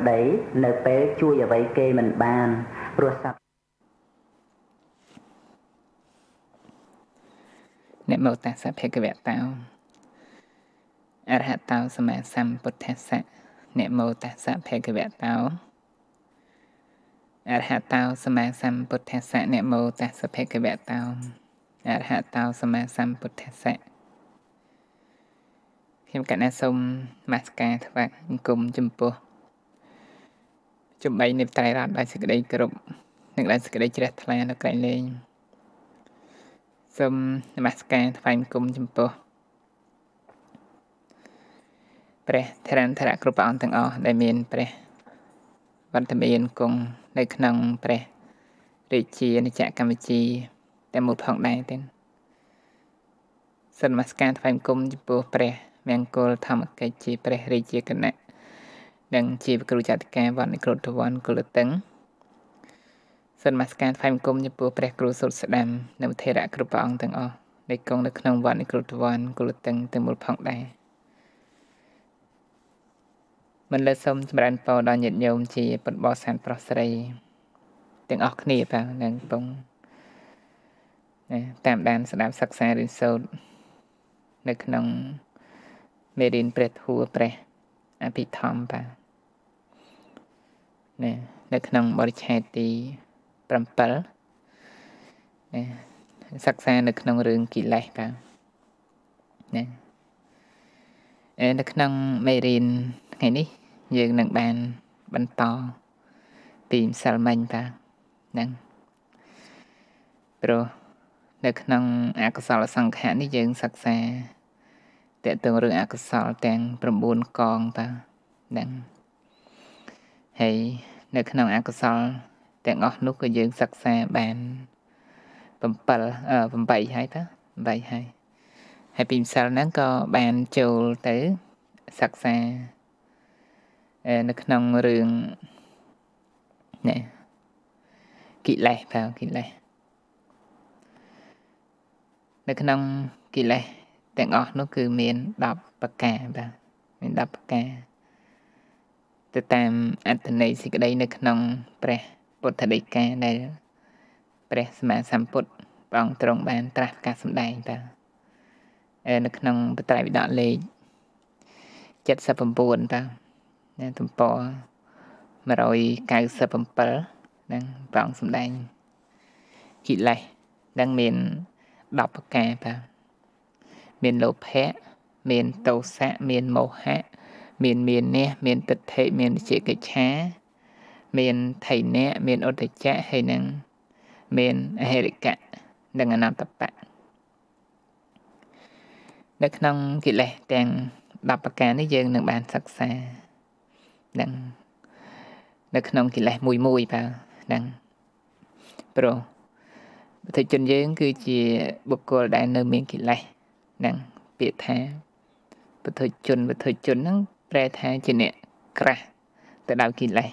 ក្តីនៅពេលជួយអ្វីគេមិនបានព្រោះសត្វអ្នកមកតាសភគវតោអរហតោសម្មាសម្ពុទ្ធស្សៈអ្នកមោតស្សៈភគវតោអរហតោសម្មាសម្ពុទ្ធស្សៈអ្នកមោតស្សៈភគវតោអរហតោសម្មាសម្ពុទ្ធស្សៈខ្ញុំកណ្ណាសូមមកស្ការថ្វាក់អង្គមចំពោះចំបីនៃត្រៃរតដោយសេចក្តីគ្រប់និងដោយសេចក្តីជ្រះថ្លានៅក្រែងលែងសូមនមស្ការ ថ្វាយបង្គំចំពោះព្រះធរណធរៈគ្រប់ព្រះអង្គទាំងអស់ដែលមានព្រះវត្តមានគង់នៅក្នុងព្រះរាជានិច្ចកម្ពុជាតែមួយផងដែរទៀតសិនមស្ការថ្វាយបង្គំចំពោះព្រះមង្គលធម្មកិច្ចជាព្រះរាជាគណៈនិងជាគ្រូចាត់ការវត្តនិក្រុតវ័នកុលតឹងសន្មស្ការថ្វាយបង្គំចំពោះព្រះគ្រូសុតស្ដាំនិងធរៈគ្រប់ព្រះអង្គទាំងអស់នៃគង់នៅក្នុងវត្តនិក្រុតវ័នកុលតឹងទាំងមូលផងដែរមិនលើសូមចម្រើនពរដល់ញាតិញោមជាបុត្របរិស័ទប្រុសស្រី ទាំងអស់គ្នាបាទនឹងពងណាតាមដានស្ដាប់សិក្សារៀនសូត្រនៅក្នុងមេរៀនព្រះធัวព្រះអភិធម្មបាទណានៅក្នុងបរិឆេទទី7ណាសិក្សានៅក្នុងរឿងកិលេសបាទណានៅក្នុងមេរៀនថ្ងៃនេះ យើងនឹងបានបន្តពីម្សិលមិញបាទហ្នឹងព្រោះនៅក្នុងអកុសលសង្ខារនេះយើងសិក្សាតកតងរឿងអកុសលទាំង9កងបាទហ្នឹងហើយនៅក្នុងអកុសលទាំងអស់នោះក៏យើងសិក្សាបាន7 8ហើយតើ8ហើយហើយពីម្សិលហ្នឹងក៏បានចូលទៅ សិក្សានៅក្នុងរឿងនេះកិលេសប្រើកិលេសនៅក្នុងកិលេសទាំងអស់នោះគឺមាន10ប្រការបាទមាន10ប្រការទៅតាមអត្ថន័យសេចក្តីនៅក្នុងព្រះពុទ្ធដីកាដែលព្រះសម្មាសម្ពុទ្ធព្រះអង្គទ្រង់បានត្រាស់ការសម្ដែងតើនៅក្នុងបត្រៃវិដកលេខ79តើទំព័រ197នឹងព្រះអង្គសម្ដែងកិលេសនឹងមាន10ប្រការតើមានលោភៈមានទោសៈមានមោហៈមានមាននេះមានទិដ្ឋិមានវិជាកិច្ឆាមានថៃនៈមានឧត្តចៈហើយនឹងមានអហិរិកៈនិងអនត្តបៈនៅក្នុងកិលេសទាំង10ប្រការនេះយើងនឹងបានសិក្សានឹងនៅក្នុងកិលេសមួយមួយបាទនឹងព្រោះប្រជាជនយើង គឺជា បុគ្គលដែលនៅ មានកិលេសនឹងពាក្យថាបុត្រជនបុត្រជនហ្នឹងប្រែថាជាអ្នកក្រាស់ទៅដល់កិលេស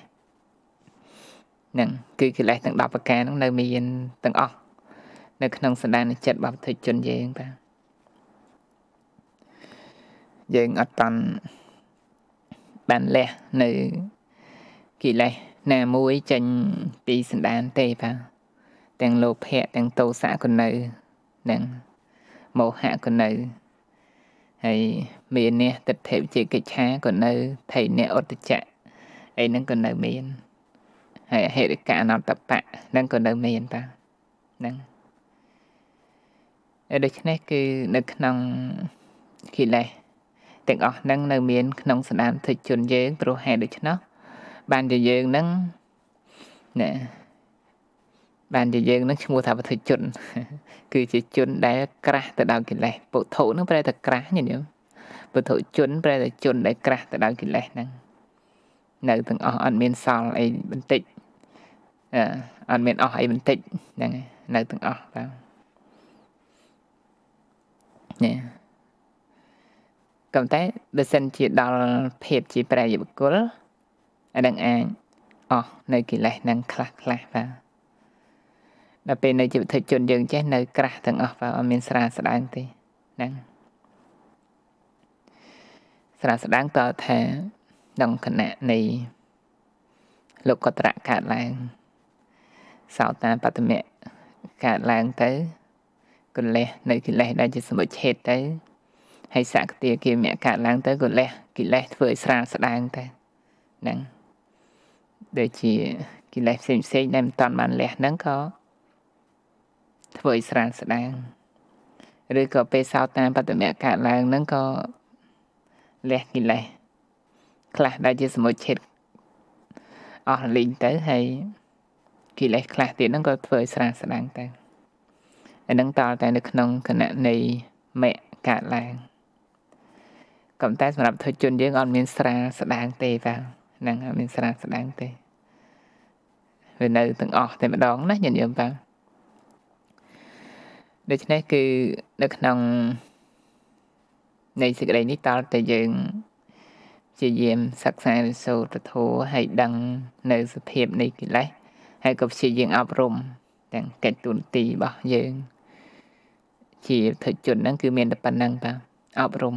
នឹងគឺកិលេសទាំង10ប្រការហ្នឹងនៅមានទាំងអស់នៅក្នុងសន្តានចិត្តបព្វធិជនយើងបាទយើងអត់តាន់បានលះនៅកិលេសណាមួយចេញពីសន្តានទេបាទទាំងលោភៈទាំងទោសៈក៏នៅនឹងមោហៈក៏នៅហើយមាននេះទិដ្ឋិវិជាកិច្ឆាក៏នៅថេនៈឧត្តចៈអីហ្នឹងក៏នៅមាន ហើយហេរិកអនត្តបៈហ្នឹងក៏នៅមានតាហ្នឹងដូច្នេះគឺនៅក្នុងកិលេសទាំងអស់ហ្នឹងនៅមានក្នុងសន្តានធិជនយើងព្រោះហេតុដូច្នោះបានជាយើងហ្នឹងណាបានជាយើងនឹងឈ្មោះថាវត្ថុជន គឺជាជនដែល ក្រាស់ទៅដោយកិលេសពុទ្ធុនឹងប្រែថាក្រាស់ញាតិញោមពុទ្ធុជនប្រែថាជនដែលក្រាស់ទៅដោយកិលេសហ្នឹងនៅទាំងអស់អត់មានសល់អីបន្តិចអឺអត់មានអស់អីបន្តិចហ្នឹងនៅទាំងអស់បាទនេះក៏តែបើសិនជាដល់ភាពជាប្រែយបុគ្គលអានឹងអាចអស់នៅកិលេសហ្នឹងខ្លះខ្លះបាទដល់ពេលនៅជីវធិជនយើងចេះនៅក្រាស់ទាំងអស់បើអត់មានស្រាស្ដាងទេហ្នឹងស្រាស្ដាងតើថាក្នុងគណៈនៃលោកកត្រៈកើតឡើង សោតាបតមៈកើតឡើង ទៅកលេសនៅកិលេសដែលជាសមុច្ឆេទទៅហើយសក្តិគាមៈកើតឡើងទៅកលេសកិលេសធ្វើឲ្យ ស្រាលស្ដាងទៅហ្នឹងដូចជាកិលេសផ្សេងផ្សេងដែលមិនតាន់បានលះហ្នឹងក៏ធ្វើឲ្យស្រាលស្ដាងឬក៏ពេលសោតតាមបត្តមៈកើតឡើងហ្នឹងក៏លះកិលេសខ្លះដែលជាសមុជឆេតអស់លេងទៅហើយកិលេសខ្លះទៀតហ្នឹងក៏ធ្វើឲ្យស្រាលស្ដាងទៅអាហ្នឹងតតែនៅក្នុងគណៈនៃមគ្គកើតឡើងក៏តែសម្រាប់ធ្វើជនយើងអត់មានស្រាលស្ដាង ទេបាទហ្នឹងអត់មានស្រាលស្ដាងទេវានៅទាំងអស់តែម្ដងណាញាតិញោមបាទដូច្នេះគឺនៅក្នុងនៃសេចក្តីនេះតើតែយើងព្យាយាមសិក្សាឬសូត្រធម៌ឲ្យដឹងនៅសភាពនៃកិលេសហើយក៏ព្យាយាមអប់រំទាំងកិច្ចទូនទីរបស់យើង ជាធិជនហ្នឹង គឺមានតែប៉ុណ្្នឹងបាទអប់រំ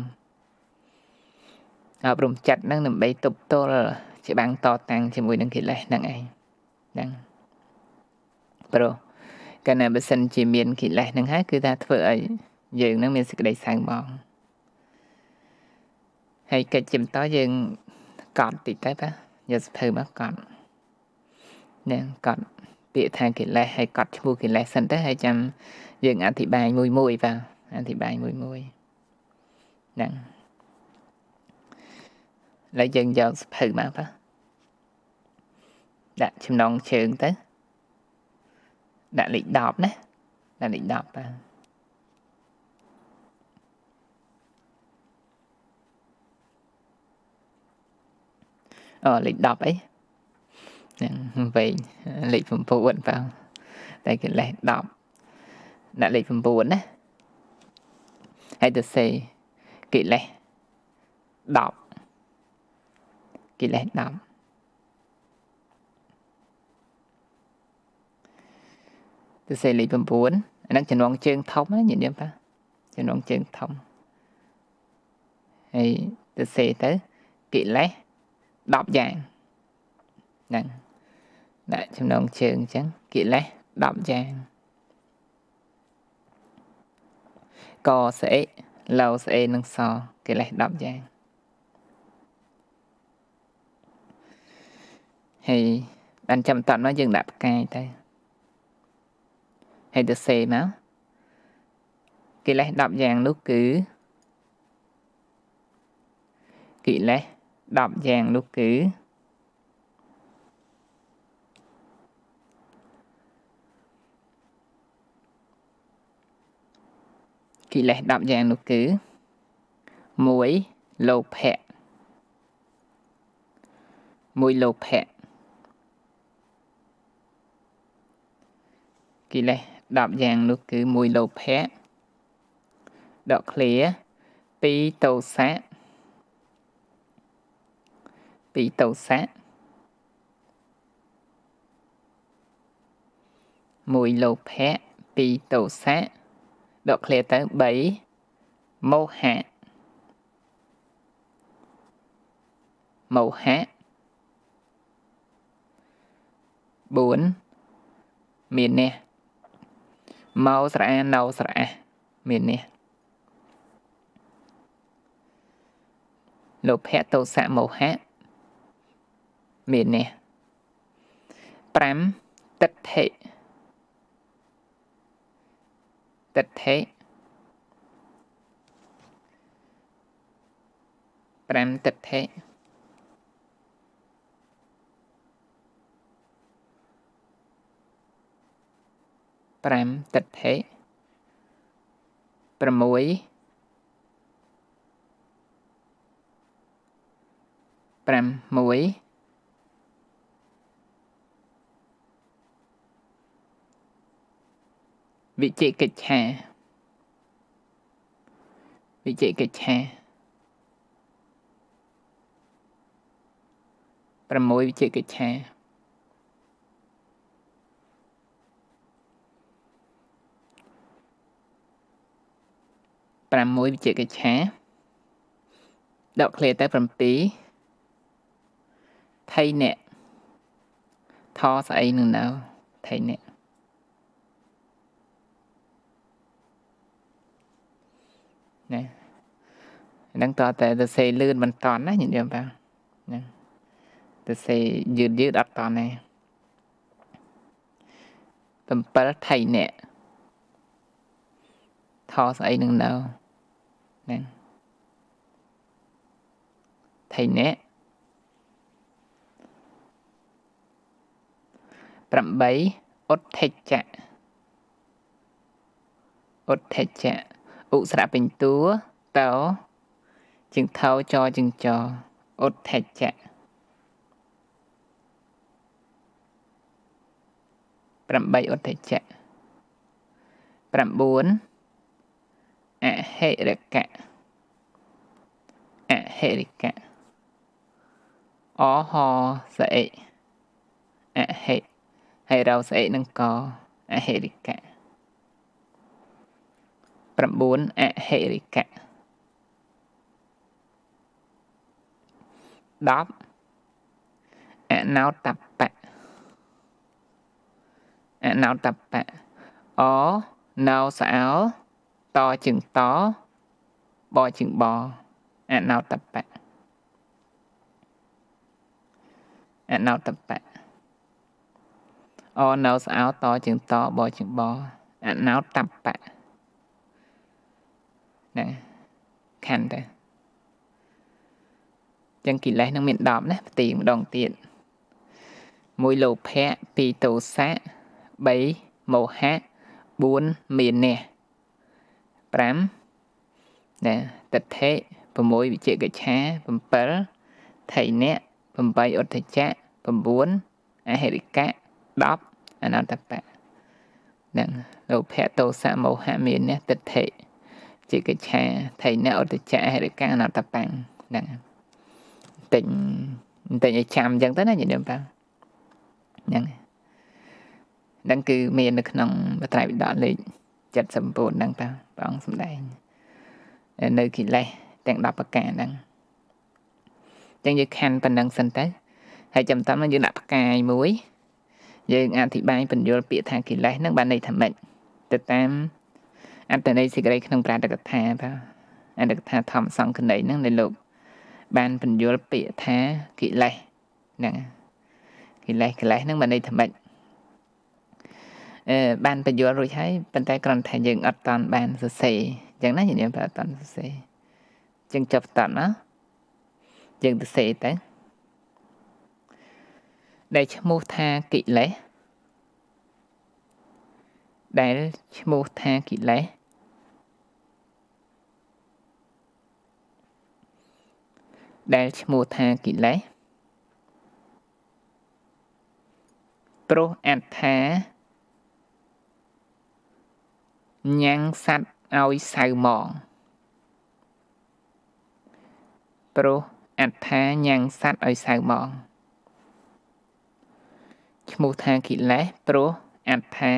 អប់រំចិត្តហ្នឹងដើម្បីទប់ទល់ច្បាំងតតាំងជាមួយនឹងកិលេសហ្នឹងឯងហ្នឹងប្រូកាលណាបើសិនជាមានកិលេសហ្នឹងហើយគឺថាធ្វើឲ្យយើងនឹងមានសេចក្តីសៅមកហើយកិច្ចជាបន្តយើងកត់តិចតែបាទយកសភើមកកត់នឹងកត់ពាក្យថាកិលេសហើយកត់ឈ្មោះកិលេសសិនទៅហើយចាំយើងអធិប្បាយមួយមួយបាទអធិប្បាយមួយមួយហ្នឹងហើយយើងយកសភើមកបាទដាក់ចំណងជើងទៅដាក់លេខ10ណាដាក់លេខ10បាទអឺលេខ10អីហ្នឹងវិញលេខ9បាទតែគេលេខ10ដាក់លេខ9ណាហើយទៅសេគេលេខ10គេលេខ10ទិសីលេខ9អានឹងចំណងជើងធំណាញាតិញោមបាទចំណងជើងធំហើយទិសីទៅកិលេស10យ៉ាងហ្នឹងដាក់ចំណងជើងអញ្ចឹងកិលេស10យ៉ាងកស្អេឡូស្អេនិងសកិលេស10យ៉ាងហើយបានចាំតតមកយើងដាក់ផ្កាយទៅហេតុសេមកកិលេស10យ៉ាងនោះគឺកិលេស10យ៉ាងនោះគឺកិលេស10យ៉ាងនោះគឺ1លោភៈ1លោភៈកិលេសដប់យ៉ាងនោះគឺ1លោភៈដកឃ្លា2តោសៈ2តោសៈ1លោភៈ2តោសៈដកឃ្លាទៅ3មោហៈមោហៈ4មាននេះមកស្រអាណោស្រអាមាននេះលោភៈទោសៈមោហៈមាននេះ5តិដ្ឋិតិដ្ឋិ5តិដ្ឋិ5តិដ្ឋិ6 6វិជិកិច្ឆាវិជិកិច្ឆា6វិជិកិច្ឆា6វិជ្ជាកិច្ឆាដកឃ្លាទៅ7ថៃអ្នកថស្អីនឹងនៅថៃអ្នកណែហ្នឹងតតែទៅសេលឿនមិនតន់ណាញាតិញោមបាទហ្នឹងទៅសេយឺតយឺតអត់តន់ទេ7ថៃអ្នកថស្អីនឹងនៅហ្នឹងថៃណែ8ឧទ្ធិច្ចៈឧទ្ធិច្ចៈឧស្រៈពេញតួតោជើងថោចជើងចឧទ្ធិច្ចៈ8ឧទ្ធិច្ចៈ9អហិរកៈអហិរិកៈអហសអិអហិហើយរោសអិនឹងកអហិរិកៈ9អហិរិកៈ10អណោតបៈអណោតបៈអណោសអោតជាងតបជាងបអណោតបៈអណោតបៈអណោស្អោតជាងតបជាងបអណោតបៈណាខណ្ឌតែចឹងកិលេសនឹងមាន10ណាផ្ទៀងម្ដងទៀត1លោភៈ2ទោសៈ3មោហៈ4មានះ5ណាតថេ6វិជកិច្ឆា7ថៃណៈ8ឧទ្ធចៈ9អហិរិកៈ10អនន្តបៈនឹងលោភៈទោសៈមោហៈមានៈទិដ្ឋិជាកិច្ឆាថៃណៈឧត្តចៈហេរិកាអនត្តបង្ហ្នឹងតែតែឲ្យចាំអញ្ចឹងទៅណាញាតិញោមតាហ្នឹងហ្នឹងគឺ មាននៅក្នុងបត្រៃវិដកលេខចិត្តសម្បូរហ្នឹងតើព្រះអង្គសម្ដែងនៅកិលេសទាំង10ប្រការហ្នឹងចឹងយើងខណ្ឌប៉ុណ្ណឹងសិនទៅហើយចាំតាមយើងដាក់ផ្កាយមួយយើងអធិប្បាយបញ្យល់ពាក្យថាកិលេសហ្នឹងបានន័យថាម៉េចទៅតាមអត្តន័យសេចក្តីក្នុងប្រាតកថាតើអន្តកថាធម្មសង្ឃន័យហ្នឹងនៅលោក បានបញ្យល់ពាក្យថាកិលេសហ្នឹងកិលេសកិលេសហ្នឹងបានន័យថាម៉េចបានបញ្យល់រួចហើយប៉ុន្តែគ្រាន់តែយើងអត់តាន់បានសរសេរអញ្ចឹងណាយើងប្រើអត់តាន់សរសេរអញ្ចឹងចាប់តាត់ណាយើងសរសេរទៅដែលឈ្មោះថាកិលេសដែលឈ្មោះថាកិលេសដែលឈ្មោះថាកិលេសព្រោះអត្ថាញ៉ាំងសัตว์ឲ្យសៅហ្មងព្រោះអត្ថាញ៉ាំងសัตว์ឲ្យសៅហ្មងឈ្មោះថាកិលេសព្រោះអត្ថា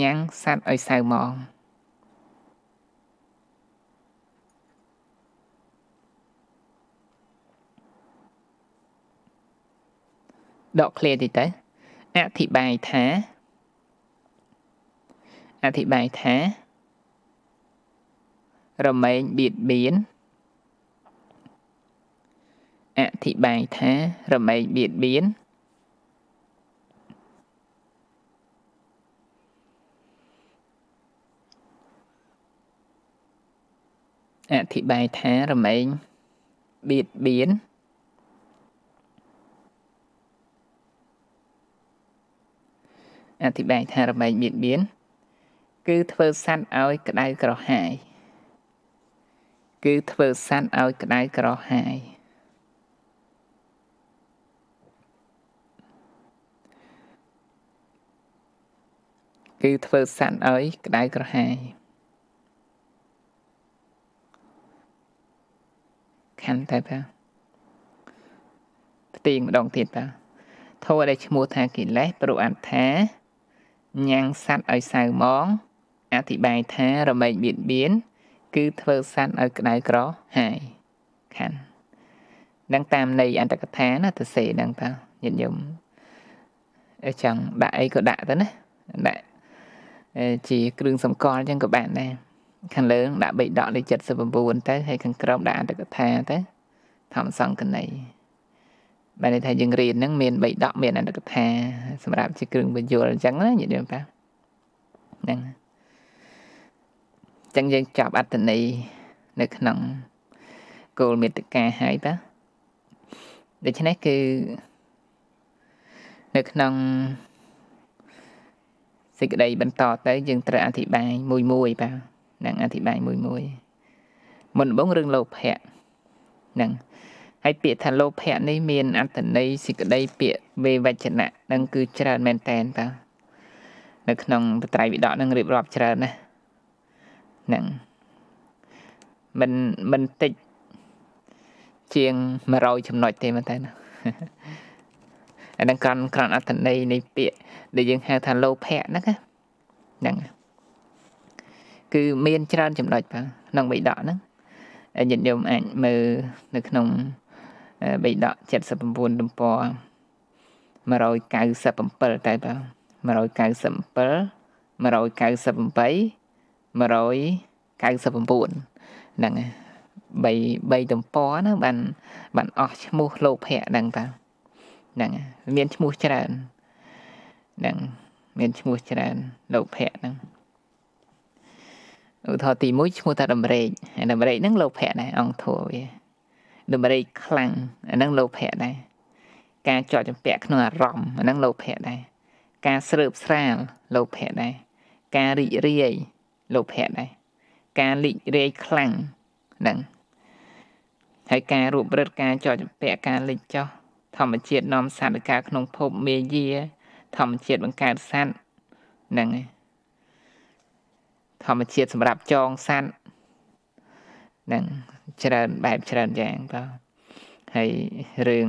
ញ៉ាំងសัตว์ឲ្យសៅហ្មងដកឃ្លាតិចទៅអធិប្បាយថាអធិប្បាយថារមែងបៀតបៀនអធិប្បាយថារមែងបៀតបៀនអធិប្បាយថារមែងបៀតបៀនអធិប្បាយថារមែងបៀតបៀនគឺធ្វើសัตว์ឲ្យក្តៅក្រហាយគឺធ្វើសัตว์ឲ្យ ក្តៅក្រហាយគឺធ្វើសัตว์ឲ្យក្តៅក្រហាយខាន់តែបាទផ្ទៀងម្ដងទៀតបាទធម៌ដែលឈ្មោះថាកិលេសព្រោះអត្ថាញ៉ាំងសัตว์ឲ្យសៅហ្មងអធិប្បាយថារមែងបៀតបៀនគឺធ្វើសัตว์ឲ្យក្តៅក្រហាយខណ្ឌនឹងតាមនៃ អន្តកថាណាទសេហ្នឹងតើញាតិញោមអញ្ចឹងដាក់អីក៏ដាក់ទៅណាដាក់ជាគ្រឿងសម្គាល់អញ្ចឹងក៏បានដែរខាងលើដាក់បេដកលេខ79ទៅហើយខាងក្រោមដាក់អន្តកថាទៅធម្មសង្កណីបានន័យថាយើងរៀនហ្នឹងមានបេដកមានអន្តកថា សម្រាប់ជាគ្រឿងបញ្យលអញ្ចឹងណាញាតិញោមបាទហ្នឹងហើយចឹងយើងចាប់អត្តន័យនៅ ក្នុងគោលមេត្តាហើយតើដូច្នេះគឺនៅក្នុងសេចក្តីបន្តទៅ យើងត្រូវអធិប្បាយមួយមួយបាទនឹងអធិប្បាយមួយមួយមុនដំបូងរឿងលោភៈនឹងហើយពាក្យថាលោភៈនេះមានអត្តន័យសេចក្តីពាក្យវេវចនៈនឹងគឺច្រើនមែនតែនបាទនៅក្នុងបត្រៃវិដកនឹងរៀបរាប់ច្រើនណាស់ហ្នឹងមិនមិនតិចជាង100ចំណុចទេមែនតើណាអានឹងក្រំក្រំអត្ថន័យនៃពាក្យដែលយើងហៅថាលោភៈហ្នឹងហ្នឹងគឺមានច្រើនចំណុចបាទក្នុងបិដកហ្នឹងញាតិញោមអាចមើលនៅក្នុងបិដក79ទំព័រ197តែបាទ197 198 199ហ្នឹង3 3ទំព័រហ្នឹងបានបានអស់ឈ្មោះលោកភ័ក្រហ្នឹងតាហ្នឹងមានឈ្មោះច្រើនហ្នឹងមានឈ្មោះច្រើនលោកភ័ក្រហ្នឹងឧទាហរណ៍ទី1ឈ្មោះថាដំរេកដំរេកហ្នឹងលោកភ័ក្រដែរអង្គធัวវាដំរេកខ្លាំងអាហ្នឹងលោកភ័ក្រដែរការជាប់ចម្ពាក់ក្នុងអារម្មណ៍អាហ្នឹងលោកភ័ក្រដែរការស្រើបស្រាលលោកភ័ក្រដែរការរីករាយលោភៈដែរការលិចរាយខ្លាំងហ្នឹងហើយការរួបរិទ្ធការចោចចម្ពាក់ការលិចចោះធម្មជាតិនាំសត្វកាក្នុងភពមេយា ធម្មជាតិបង្កើតសត្វហ្នឹងឯងធម្មជាតិសម្រាប់ចងសត្វហ្នឹងច្រើនបែបច្រើនយ៉ាងបាទហើយរឿង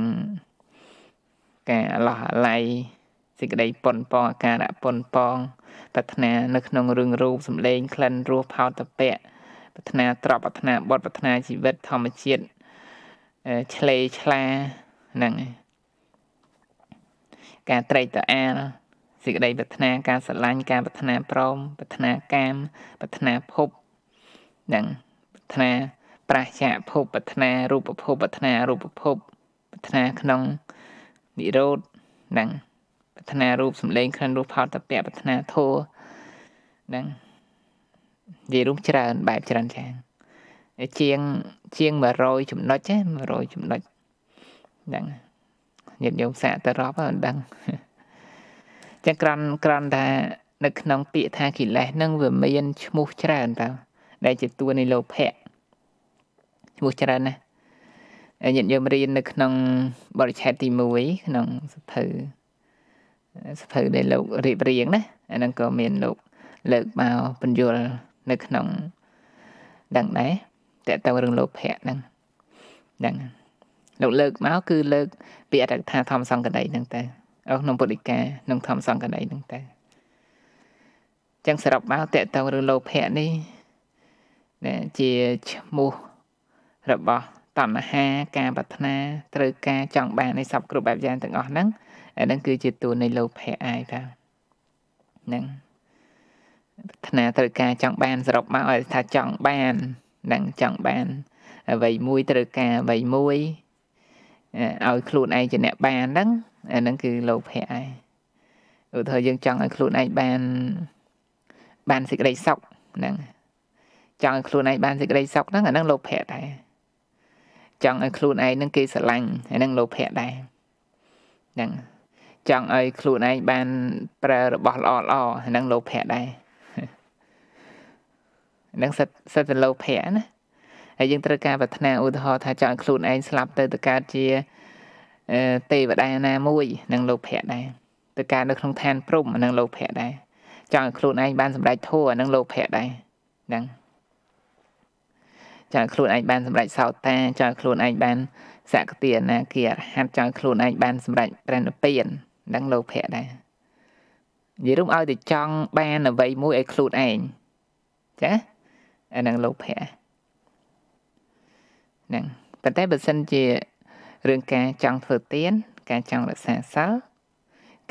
ការអឡោះអាល័យសេចក្តីប៉ុនប៉ងអាការៈប៉ុនប៉ងប្រាថ្នានៅក្នុងរឿងរូបសម្លេងក្លិនរសផោតពៈប្រាថ្នាត្រប់ប្រាថ្នាបុតប្រាថ្នាជីវិតធម្មជាតិឆ្លេឆ្លាហ្នឹងការត្រេកត្រអាលសេចក្តីប្រាថ្នាការស្រឡាញ់ការ ប្រាថ្នាព្រមប្រាថ្នាកាម ប្រាថ្នាភពហ្នឹងប្រាថ្នាប្រាជ្ញាភពប្រាថ្នារូបភព ប្រាថ្នារូបភពប្រាថ្នាក្នុងនិរោធហ្នឹងប្រាថ្នារូបសម្លេងក្លិនរសផលតពៈប្រាថ្នាធោហ្នឹងនិយាយរួមច្រើនបែបច្រើនយ៉ាង ជាងជាង100ចំណុចណា100ចំណុចហ្នឹងញាតិញោមសាកទៅរាប់ហ្នឹងដឹងចឹងក្រន់ក្រន់ថានៅក្នុងពាក្យថាកិលេសហ្នឹងវាមានឈ្មោះច្រើនតើដែលជាតួនៃលោភៈឈ្មោះច្រើនណាស់ញាតិញោមរៀននៅក្នុងបរិច្ឆេទទី1ក្នុងសភៅសភៅដែលលោករៀបរៀងណាអាហ្នឹងក៏មានលោកលើកមកបញ្យលនៅក្នុងដឹងដែរតើតើរឿងលោកភៈហ្នឹងហ្នឹងលោកលើកមកគឺលើកពីអត្តថាធម្មសង្កដីហ្នឹងតែអក្នុងពុទ្ធិកាក្នុងធម្មសង្កដីហ្នឹងតែចឹងសរុបមកតើតើរឿងលោកភៈនេះណែជាឈ្មោះរបស់តណ្ហាការប្រាថ្នាត្រូវការចង់បាននៃសពគ្រប់បែបយ៉ាងទាំងអស់ហ្នឹងអាហ្នឹងគឺជាតួនៃលោភៈអាយតាហ្នឹងថ្នាត្រូវការចង់បានសរុបមកឲ្យថាចង់បាននឹងចង់បានអ្វីមួយត្រូវការអ្វីមួយឲ្យខ្លួនឯងជាអ្នកបានហ្នឹងអាហ្នឹងគឺលោភៈឯងឧទាហរណ៍យើងចង់ឲ្យខ្លួនឯងបានបានសេចក្តីសុខហ្នឹងចង់ឲ្យខ្លួនឯងបានសេចក្តីសុខហ្នឹងអាហ្នឹងលោភៈដែរចង់ឲ្យខ្លួនឯងហ្នឹងគេស្រឡាញ់អាហ្នឹងលោភៈដែរហ្នឹងចង់ឲ្យខ្លួនឯងបានប្រើរបស់ល្អល្អហ្នឹងលោភៈដែរហ្នឹងសិតសិតទៅលោភៈណាហើយយើងត្រូវការប្រាថ្នាឧទាហរណ៍ថាចង់ឲ្យខ្លួនឯងស្លាប់ទៅទៅកើតជាទេវតាណាមួយ នឹងលោភៈដែរទៅកើតនៅក្នុងឋានព្រំនឹងលោភៈដែរចង់ឲ្យខ្លួនឯងបានសម្រេចធម៌នឹងលោភៈដែរហ្នឹងចង់ខ្លួនឯងបានសម្រេចសោតាចង់ខ្លួនឯងបានសក្តិអនាគារហាត់ចង់ខ្លួនឯងបានសម្រេចប្រណិព្វានហ្នឹងលោភៈដែរនិយាយរួមឲ្យតែចង់បានអ្វីមួយឲ្យខ្លួនឯងចាអាហ្នឹងលោភៈហ្នឹងប៉ុន្តែបើសិនជារឿងការចង់ធ្វើទាន ការចង់រក្សាសិល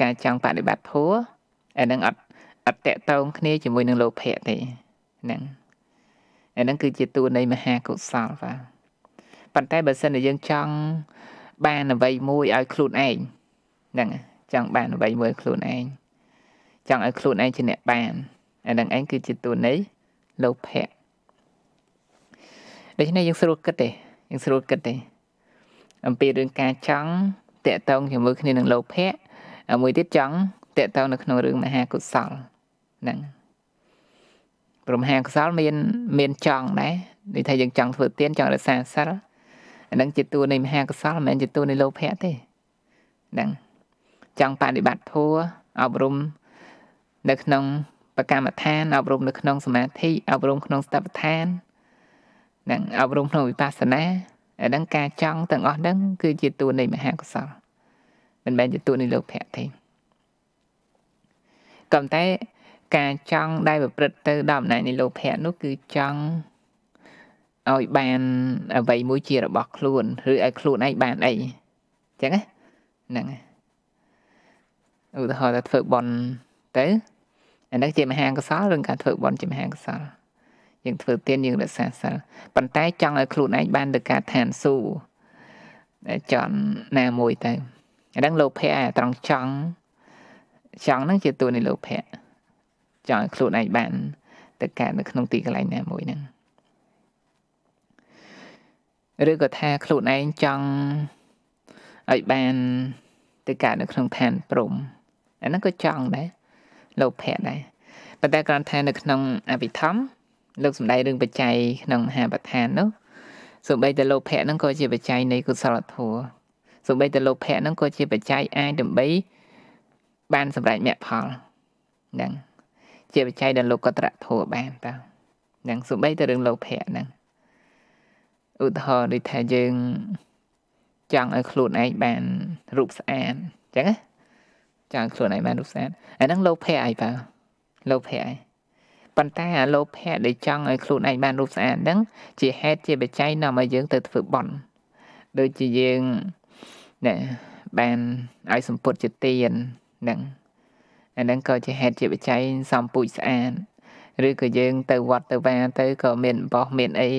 ការចង់បដិបត្តិធម៌អាហ្នឹងអត់អត់តកតងគ្នាជាមួយនឹងលោភៈទេហ្នឹងអាហ្នឹងគឺជាតួនៃមហាកុសលបាទប៉ុន្តែបើសិនជាយើងចង់បានអ្វីមួយឲ្យខ្លួនឯងហ្នឹងចង់បានអ្វីមួយខ្លួនឯងចង់ឲ្យខ្លួនឯងជាអ្នកបាន អានឹងឯងគឺជាតួនៃលោភៈដូច្នេះយើងស្រួលគិតទេយើងស្រួលគិតទេ អំពីរឿងការចង់តកតងជាមួយគ្នានឹងលោភៈមួយទៀតចង់តកតងនៅក្នុងរឿងមហាកុសលហ្នឹងព្រមហាកុសលមានមានចង់ដែរនិយាយថាយើងចង់ធ្វើទានចង់រក្សាសិលអានឹងជាតួនៃមហាកុសលមិនមែនជាតួនៃលោភៈទេហ្នឹងចង់បដិបត្តិធម៌អប់រំនៅ ក្នុងបកម្មដ្ឋានអប់រំនៅក្នុងសមាធិអប់រំក្នុងស្តបដ្ឋាននិងអប់រំក្នុងវិបស្សនាអានឹងការចង់ទាំងអស់ហ្នឹងគឺជាតួនៃមហាកុសលមិនមែនជាតួនៃលោកភៈទេក៏តែការចង់ដែលប្រព្រឹត្តទៅដល់អំណាចនៃលោកភៈនោះគឺចង់ឲ្យបានអ្វីមួយជារបស់ខ្លួនឬឲ្យខ្លួនឯងបានអីអញ្ចឹងហ្នឹងហើយឧទាហរណ៍ថាធ្វើបន់ទៅអានេះជាមហាកុសលរឿងការធ្វើបន់ជាមហាកុសលយើងធ្វើទានយើងរក្សាសិលប៉ុន្តែចង់ឲ្យខ្លួនឯងបានទៅការឋានសួគ៌ដែលចង់ណាមួយទៅអាហ្នឹងលោភៈត្រង់ចង់ចង់ហ្នឹង ជាតួនៃលោភៈចង់ឲ្យខ្លួនឯងបានទៅការ នៅក្នុង ទីកន្លែងណាមួយហ្នឹងឬក៏ថា ខ្លួនឯងចង់ឲ្យបានទៅកើតនៅក្នុងឋានព្រំអាហ្នឹងក៏ចង់ដែរលោកភៈដែរប៉ុន្តែគ្រាន់ថានៅក្នុងអភិធម្មលោកសំដែងរឿងបច្ច័យក្នុងហាបឋាននោះសូម្បីតែលោកភៈហ្នឹងក៏ជាបច្ច័យនៃកុសលធម៌សូម្បីតែលោកភៈហ្នឹងក៏ជាបច្ច័យអាចដើម្បីបានសម្រេចមគ្គផលហ្នឹងជាបច្ច័យដែលលោកកត្រៈធម៌បានតើហ្នឹងសូម្បីតែរឿងលោកភៈហ្នឹងឧទាហរណ៍ដូចថាយើងចង់ឲ្យខ្លួនឯងបានរូបស្អាតអញ្ចឹងណាចាំខ្លួនឯងបានរូបសានអាហ្នឹងលោភៈអីបើលោភៈអីប៉ុន្តែអាលោភៈដែលចង់ឲ្យខ្លួនឯងបានរូបស្អាតហ្នឹងជាហេតុជាបច្ច័យនាំឲ្យយើងទៅធ្វើបន់ដូចជាយើងណែបានឲ្យសម្ពុតជាទៀនហ្នឹងអាហ្នឹងក៏ជាហេតុជាបច្ច័យសំពូចស្អាតឬក៏យើងទៅវត្តទៅវាទៅក៏មានបោះមានអី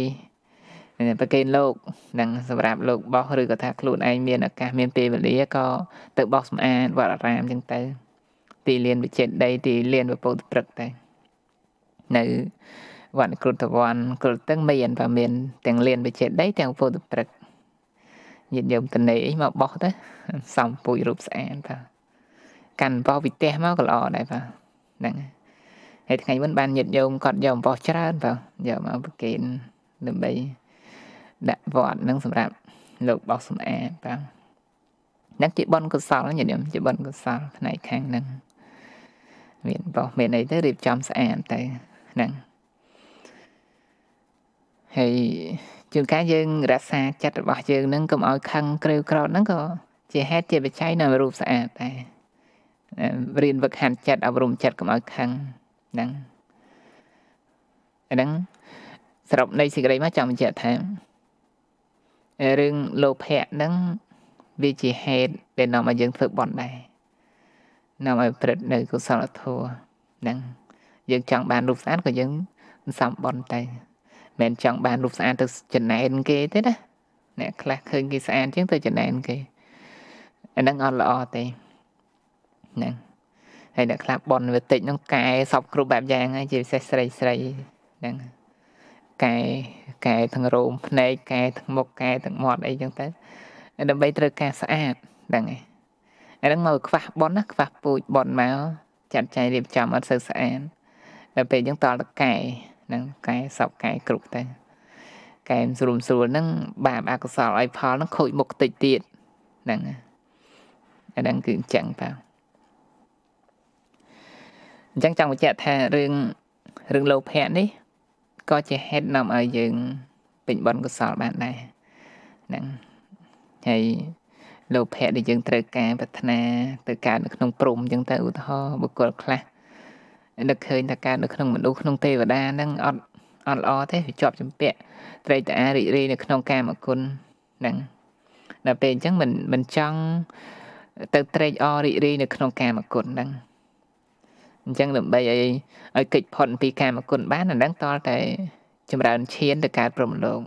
ប្រកេនលោកនឹងសម្រាប់លោកបោះឬក៏ថាខ្លួនឯងមានឱកាសមានពេលវេលាក៏ទៅបោះសម្អាតវត្តអារាមចឹងទៅ ទីលានវិចិត្រដីទីលានពពុទ្ធព្រឹកទៅនៅវត្តគ្រុតវ័នគ្រុតទាំងមានប្រមានទាំងលានវិចិត្រដីទាំងពុទ្ធព្រឹកញាតិញោមតនេអីមកបោះទៅសំពូចរូបស្អាតបាទកាន់បោះវិទេសមកក៏ល្អដែរបាទហ្នឹងហើយថ្ងៃមុនបានញាតិញោមគាត់យកបោះច្រើនបាទយកមកប្រគេនដើម្បីដាក់វត្តនឹងសម្រាប់លោកបោះសម្អាតបាទនឹងជាបនកុសលញាតិញោមជាបនកុសលផ្នែកខាងហ្នឹងមានបោះមានអីទៅរៀបចំស្អាតទៅហ្នឹងហើយជួនកាលយើងរក្សាចិត្តរបស់យើងហ្នឹងកុំឲ្យខឹងក្រើក្រោតហ្នឹងក៏ជាហេតុជាបច្ច័យនៅរូបស្អាតដែររៀនវឹកហាត់ចិត្តអប់រំចិត្តកុំឲ្យខឹងហ្នឹងអាហ្នឹងសរុបនៃសេចក្តីមកចង់បញ្ជាក់ថារឿងលោភៈហ្នឹងវាជាហេតុដែលនាំឲ្យយើងធ្វើបន់ដែរនាំឲ្យព្រឹត្តនៅកុសលធម៌ហ្នឹងយើងចង់បានរូបស្អាតក៏យើងសំបន់តែមិនចង់បានរូបស្អាតទៅចំណែនគេទេណាអ្នកខ្លះឃើញគេស្អាតជាងទៅចំណែនគេអាហ្នឹងអត់ល្អទេហ្នឹងហើយអ្នកខ្លះបន់វាតិចហ្នឹងកែសពគ្រប់បែបយ៉ាងហើយជាពិសេសស្រីស្រីហ្នឹងកែកែទាំងរោមភ្នែកកែទាំងមុខកែទាំងមាត់អីចឹងទៅដើម្បីត្រូវការស្អាតហ្នឹងឯងអាហ្នឹងមកខ្វះប៉ុនណាខ្វះពូជប៉ុនមកចាត់ចែងរៀបចំអត់សូវស្អាតដល់ពេលចឹងតល់តកែហ្នឹងកែសពកែគ្រប់ទៅកែមស្រួលស្រួលហ្នឹងបាបអកុសលឲ្យផលហ្នឹងខូចមុខតិចទៀតហ្នឹងអាហ្នឹងគឺអញ្ចឹងបាទអញ្ចឹងចង់បញ្ជាក់ថារឿងរឿងលោភៈនេះក៏ជាហេតុនាំឲ្យយើងពេញបនកុសលបានដែរហ្នឹងហើយលោភៈដែលយើងត្រូវការប្រាថ្នាទៅកើតនៅក្នុងព្រំអញ្ចឹងទៅឧទាហរណ៍បុគ្គលខ្លះនឹកឃើញថាកើតនៅក្នុងមនុស្សក្នុងទេវតាហ្នឹងអត់អត់ល្អទេវាជាប់ចម្ពាក់ត្រេកត្អារីករាយនៅក្នុង កាមគុណហ្នឹងដល់ពេលអញ្ចឹងមិនមិនចង់ទៅត្រេកអររីករាយនៅក្នុងកាមគុណហ្នឹងអញ្ចឹងដើម្បីឲ្យឲ្យកិច្ចផុតពីកាមគុណបានអាហ្នឹងតលតែ ចម្រើនឈានទៅកើតព្រមលោក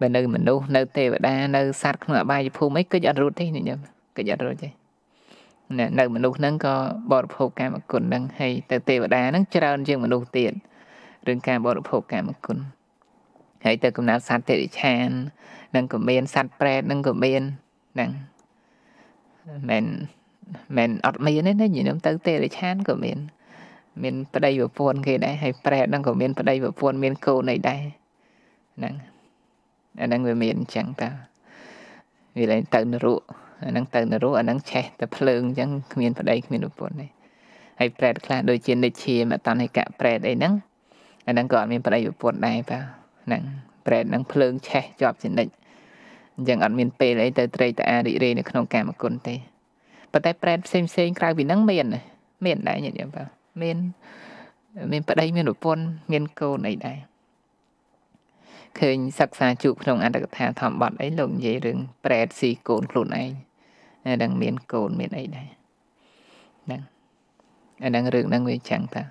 បើនៅមនុស្សនៅទេវតានៅ សត្វក្នុងអបាយភូមិអីកិច្ចអត់រត់ទេញោមកិច្ចអត់រត់ទេនៅមនុស្សហ្នឹងក៏បរិភោគកាមគុណហ្នឹងហើយទៅទេវតាហ្នឹងច្រើនជាងមនុស្សទៀតរឿងការបរិភោគកាមគុណហើយទៅកំណត់សត្វតិរិឆាននឹងក៏មានសត្វប្រេតនឹងក៏មានហ្នឹងមិនមិនអត់មានទេញញឹមទៅទេរិឆានក៏មាន មានប្តីប្រពន្ធគេដែរហើយប្រែតហ្នឹងក៏មានប្តីប្រពន្ធមានកូនអីដែរហ្នឹងអាហ្នឹងវាមានអញ្ចឹងតាវាឡើងទៅនរកអាហ្នឹងទៅនរកអាហ្នឹងឆេះតែភ្លើងអញ្ចឹងគ្មានប្តីគ្មានប្រពន្ធទេហើយប្រែតខ្លះដូចជានិច្ឆាមតនិកៈប្រែតអីហ្នឹងអាហ្នឹងក៏អត់មានប្តីប្រពន្ធដែរតាហ្នឹងប្រែតហ្នឹងភ្លើងឆេះជាប់ចនិចអញ្ចឹងអត់មានពេលអីទៅត្រេកតាអារីករាយនៅក្នុងកាមគុណទេប៉ុន្តែប្រេនផ្សេងផ្សេងក្រៅពីហ្នឹងមាន មាន ដែរញាតិញោមបាទមានមានប្តីមានប្រពន្ធមានកូនអីដែរឃើញសិក្សាជួបក្នុងអត្តកថាធម្មបទអីលោកនិយាយរឿងប្រេតស៊ីកូនខ្លួនឯងហើយនឹងមានកូនមានអីដែរហ្នឹងអាហ្នឹងរឿងហ្នឹងវាចឹងតា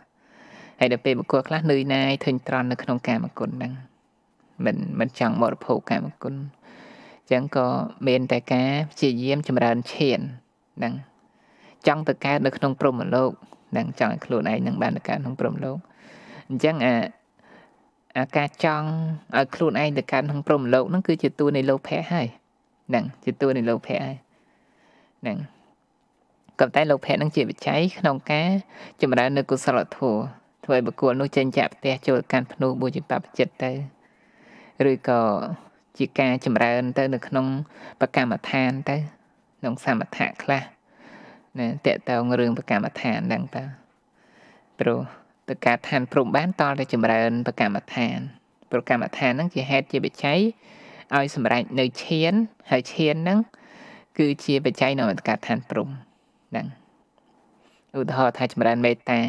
ហើយដល់ពេលបុគ្គលខ្លះនឿយណាយធិញត្រង់នៅក្នុង កាមគុណហ្នឹងមិនមិនចង់បរិភោគកាមគុណចឹងក៏មានតែការព្យាយាមចម្រើនឈានហ្នឹងចង់ទៅកើតនៅក្នុងព្រំលោកហ្នឹងចង់ឲ្យខ្លួនឯងហ្នឹងបានទៅកើតក្នុងព្រំលោកអញ្ចឹងអាអាការចង់ឲ្យខ្លួនឯងទៅកើតក្នុងព្រំលោកហ្នឹងគឺជាតួនៃលោភៈហើយហ្នឹងជាតួនៃលោភៈហើយហ្នឹងក៏តែលោភៈហ្នឹងជាវិច័យក្នុងការចម្រើននៅកុសលធម៌ធ្វើឲ្យបុគ្គលនោះចេញចាក់ផ្ទះចូលកាន់ភ្នូបុជាបព្វជិតទៅឬក៏ជាការចម្រើនទៅ នៅ ក្នុង បកម្មដ្ឋានទៅក្នុងសមថៈខ្លះណាតកតងរឿងប្រកម្មដ្ឋានហ្នឹងតើព្រោះទៅការឋានព្រំបានតតែចម្រើនប្រកម្មដ្ឋានប្រកម្មដ្ឋានហ្នឹងជាហេតុជាបច្ច័យឲ្យសម្រេចនៅឈានហើយឈានហ្នឹងគឺជាបច្ច័យនៅអន្តការឋានព្រំហ្នឹងឧទាហរណ៍ថាចម្រើនមេត្តា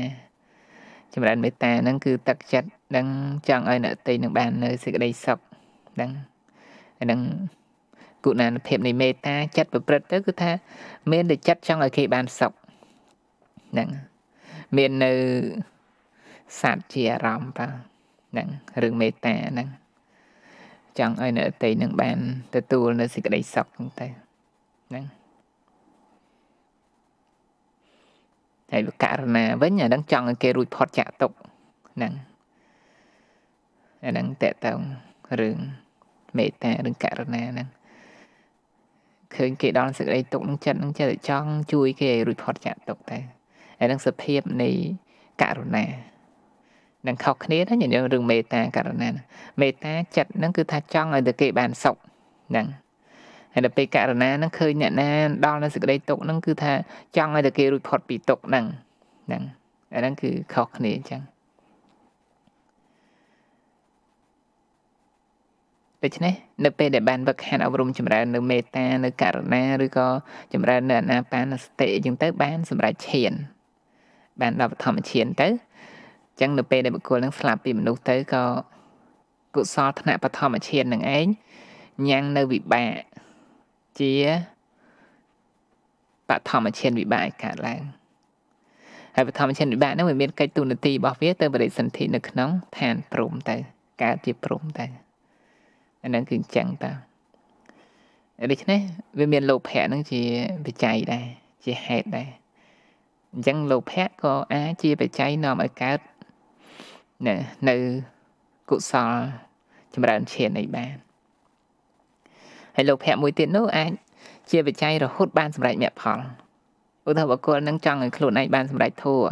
ចម្រើនមេត្តាហ្នឹង គឺទឹកចិត្តនឹងចង់ឲ្យអ្នកតីនឹងបាន នៅសេចក្តីសុខហ្នឹងហ្នឹងគុណានុភាពនៃមេត្តាចិត្តប្រព្រឹត្តទៅគឺថា មានតែចិត្តចង់ឲ្យគេបានសុខហ្នឹងមាននៅសត្វជាអារម្មណ៍បាទហ្នឹងរឿងមេត្តាហ្នឹងចង់ឲ្យអ្នកតីនឹងបានទទួលនៅសេចក្តីសុខហ្នឹងទៅហ្នឹងហើយករណីវិញអាហ្នឹងចង់ឲ្យគេរួចផុតចាក់ទុកហ្នឹងអាហ្នឹងតកតងរឿងមេត្តារឿងករណីហ្នឹងឃើញគេដល់សេចក្តីទុកនឹងចិត្តនឹងចិត្តចង់ជួយគេឲ្យរួចផុតចាកទុកតែហើយនឹងសភាពនៃករុណានឹងខុសគ្នាណាយើងរឿងមេត្តាករណាមេត្តាចិត្តហ្នឹងគឺថាចង់ឲ្យតែគេបានសុខហ្នឹងហើយដល់ពេលករណាហ្នឹងឃើញអ្នកណាដល់នៅសេចក្តីទុកហ្នឹងគឺថាចង់ឲ្យតែគេរួចផុតពីទុកហ្នឹងហ្នឹងអាហ្នឹងគឺខុសគ្នាអញ្ចឹងដូច្នេះនៅពេលដែលបានវឹកហាត់អប់រំចម្រើននៅមេត្តានៅករុណាឬក៏ចម្រើននៅអាណាបានសតិអញ្ចឹងទៅបានសម្រាប់ឈានបានដល់បឋមឈានទៅអញ្ចឹងនៅពេលដែលបុគ្គលនឹងស្លាប់ពីមនុស្សទៅក៏កុសលថ្នាក់បឋមឈាននឹងឯងញ៉ាំងនៅវិបាកជាបឋមឈាន វិបាកកើតឡើងហើយបឋមឈានវិបាកហ្នឹងវាមានកិច្ចទូនាទីរបស់វា ទៅបរិសន្ធិនៅក្នុងឋានព្រំទៅកើតជាព្រំទៅអាហ្នឹងគឺអញ្ចឹងតើដូច្នេះវាមានលោភៈហ្នឹងជាបច្ច័យដែរជាហេតុដែរអញ្ចឹងលោភៈក៏អាចជាបច្ច័យនាំឲ្យកើតណានៅុសលចម្រើនឈាននេះបានហើយលោកភៈមួយទៀតនោះអាច ជាវិច័យរហូតបានសម្រេចមគ្គផលឧទាហរណ៍បុគ្គលនឹងចង់ឲ្យខ្លួនឯងបានសម្រេចធัว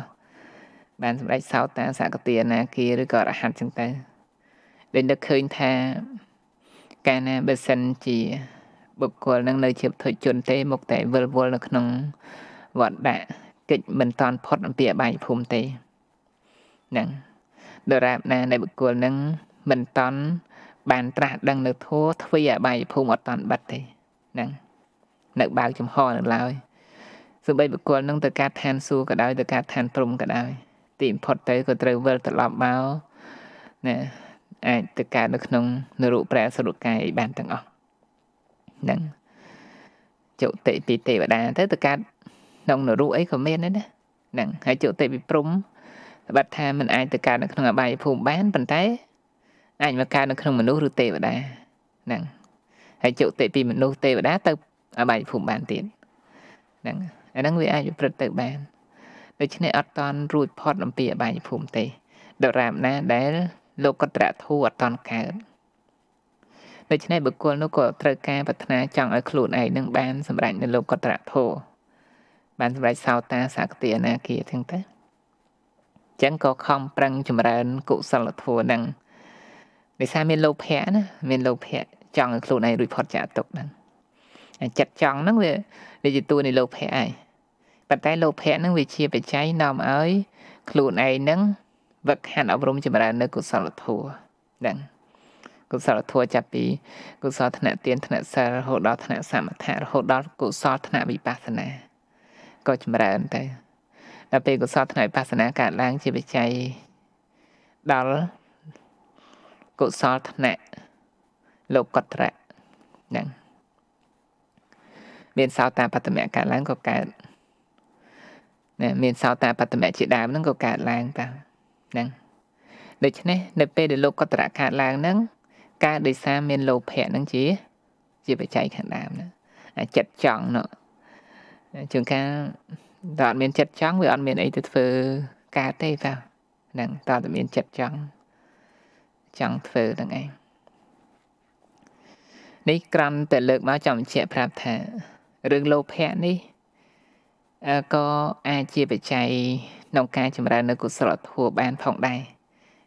បានសម្រេចសោតាសកតិអនាគាឬក៏រហ័តចឹងទៅដែលនឹកឃើញថាកាលណាបើសិនជា បុគ្គលនឹង នៅជាទុច្ចជនទេមកតែវិលវល់នៅក្នុងវត្តដាក់កិច្ចមិនតាន់ផុតអំពីអបាយភូមិទេហ្នឹងដរាបណានៃបុគ្គលនឹងមិនតាន់ បានត្រាស់ដឹងនៅធัวទ្វីអបាយភូមិអត់តាន់បាត់ទេហ្នឹងនៅបើកចំហនៅឡើយសូម្បីបុគ្គលនឹងទៅការឋានសួគ៌ក៏ដោយទៅការឋានព្រំក៏ដោយទីបំផុតទៅក៏ត្រូវវិលត្រឡប់មកណាអាចទៅកើតនៅក្នុង នរុព្រះសរុកាយបានទាំងអស់ហ្នឹងចុតិពីទេវតាទៅទៅកើតក្នុងនរុអីក៏មានដែរណាហ្នឹងហើយចុតិពីព្រំបាត់ថាมันអាចទៅកើតនៅក្នុងអបាយភូមិបានប៉ុន្តែអាចមកកើតនៅក្នុងមនុស្សឬទេវតាហ្នឹងហើយចុតិពីមនុស្សទេវតាទៅអបាយភូមិបានទៀតហ្នឹងអាហ្នឹងវាអាចប្រព្រឹត្តទៅបានដូច្នេះអត់តន់រួចផុតអំពីអបាយភូមិទេដរាបណាដែលលោកកត្រៈធូអត់តន់កើតដូច្នេះបុគ្គលនោះក៏ត្រូវការប្រាថ្នា ចង់ឲ្យខ្លួនឯងនឹងបានសម្រេចនៅលោកកត្រៈធូបានសម្រេចសោតាសក្តិអនាគាទាំងទៅចឹងក៏ខំប្រឹងចម្រើនកុសលធម៌នឹងដោយសារមានលោភៈណាមានលោភៈចង់ឲ្យខ្លួនឯងរួចផុតចាកទុកហ្នឹងអាចិត្តចង់ហ្នឹងវាវាជាតួនៃលោភៈឯងប៉ុន្តែលោភៈហ្នឹងវាជាបច្ច័យនាំឲ្យខ្លួនឯងហ្នឹងវឹកហាត់អប់រំចម្រើននៅកុសលធម៌ហ្នឹងកុសលធម៌ចាប់ពីកុសលធ្នាក់ទានធ្នាក់សិលរហូតដល់ធ្នាក់សមថៈរហូតដល់កុសលធ្នាក់វិបស្សនាក៏ចម្រើនទៅដល់ពេលកុសលធ្នាក់វិបស្សនាកើតឡើង ជាបច្ច័យដល់កុសលធ្នាក់លោកកត្រៈហ្នឹងមានសោតាបត្តមៈកើតឡើងក៏កើតមានសោតាបត្តមៈជាដើមហ្នឹងក៏កើតឡើងតាហ្នឹងដូច្នេះនៅ ពេលដែលលោកកត្រកើតឡើងហ្នឹងការដោយសារមាន លោភៈហ្នឹងជាជាបច្ច័យខាងដើមណាអាចិត្តចង់នោះជួនកាលតើអត់មានចិត្តចង់វាអត់មានអីទៅធ្វើការទេតើហ្នឹងតើតែមានចិត្តចង់ចង់ធ្វើហ្នឹងឯងនេះ ក្រាន់តែលើកមកចាំបញ្ជាក់ប្រាប់ថារឿងលោភៈនេះក៏អាចជាបច្ច័យក្នុងការចម្រើននៅកុសលធម៌បានផងដែរ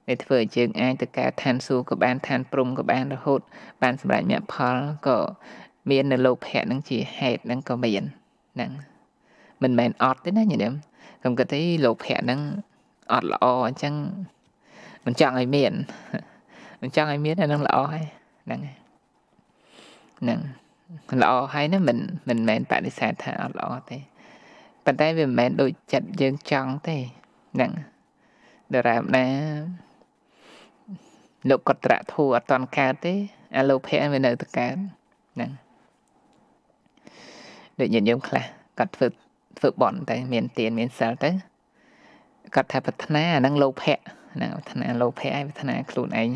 ដែលធ្វើឲ្យយើង អាចទៅការឋានសួគ៌ក៏បានឋាន ព្រំក៏បានរហូត បានសម្រេចមគ្គផលក៏មាននៅលោកភៈនឹងជាហេតុនឹងក៏មានហ្នឹងមិនមែនអត់ទេណាញាតិខ្ញុំគិតថាលោកភៈនឹងអត់ល្អអញ្ចឹងមិនចង់ឲ្យមាន មិនចង់ឲ្យមានអានឹងល្អហើយហ្នឹងហ្នឹងល្អហើយណាមិន មិនមែនបដិសេធថាអត់ល្អទេប៉ុន្តែវាមិនមែនដូចចិត្តយើងចង់ទេហ្នឹងដរាបណាលោកកត្រៈធូអត់តន់កើតទេ អាលោភៈវានៅតែកើតហ្នឹងដូចញាតិញោមខ្លះគាត់ធ្វើធ្វើបន់តែ មានទានមានសិលទៅគាត់ថាប្រាថ្នាហ្នឹងលោភៈហ្នឹងប្រាថ្នាលោភៈឯងប្រាថ្នាខ្លួនឯង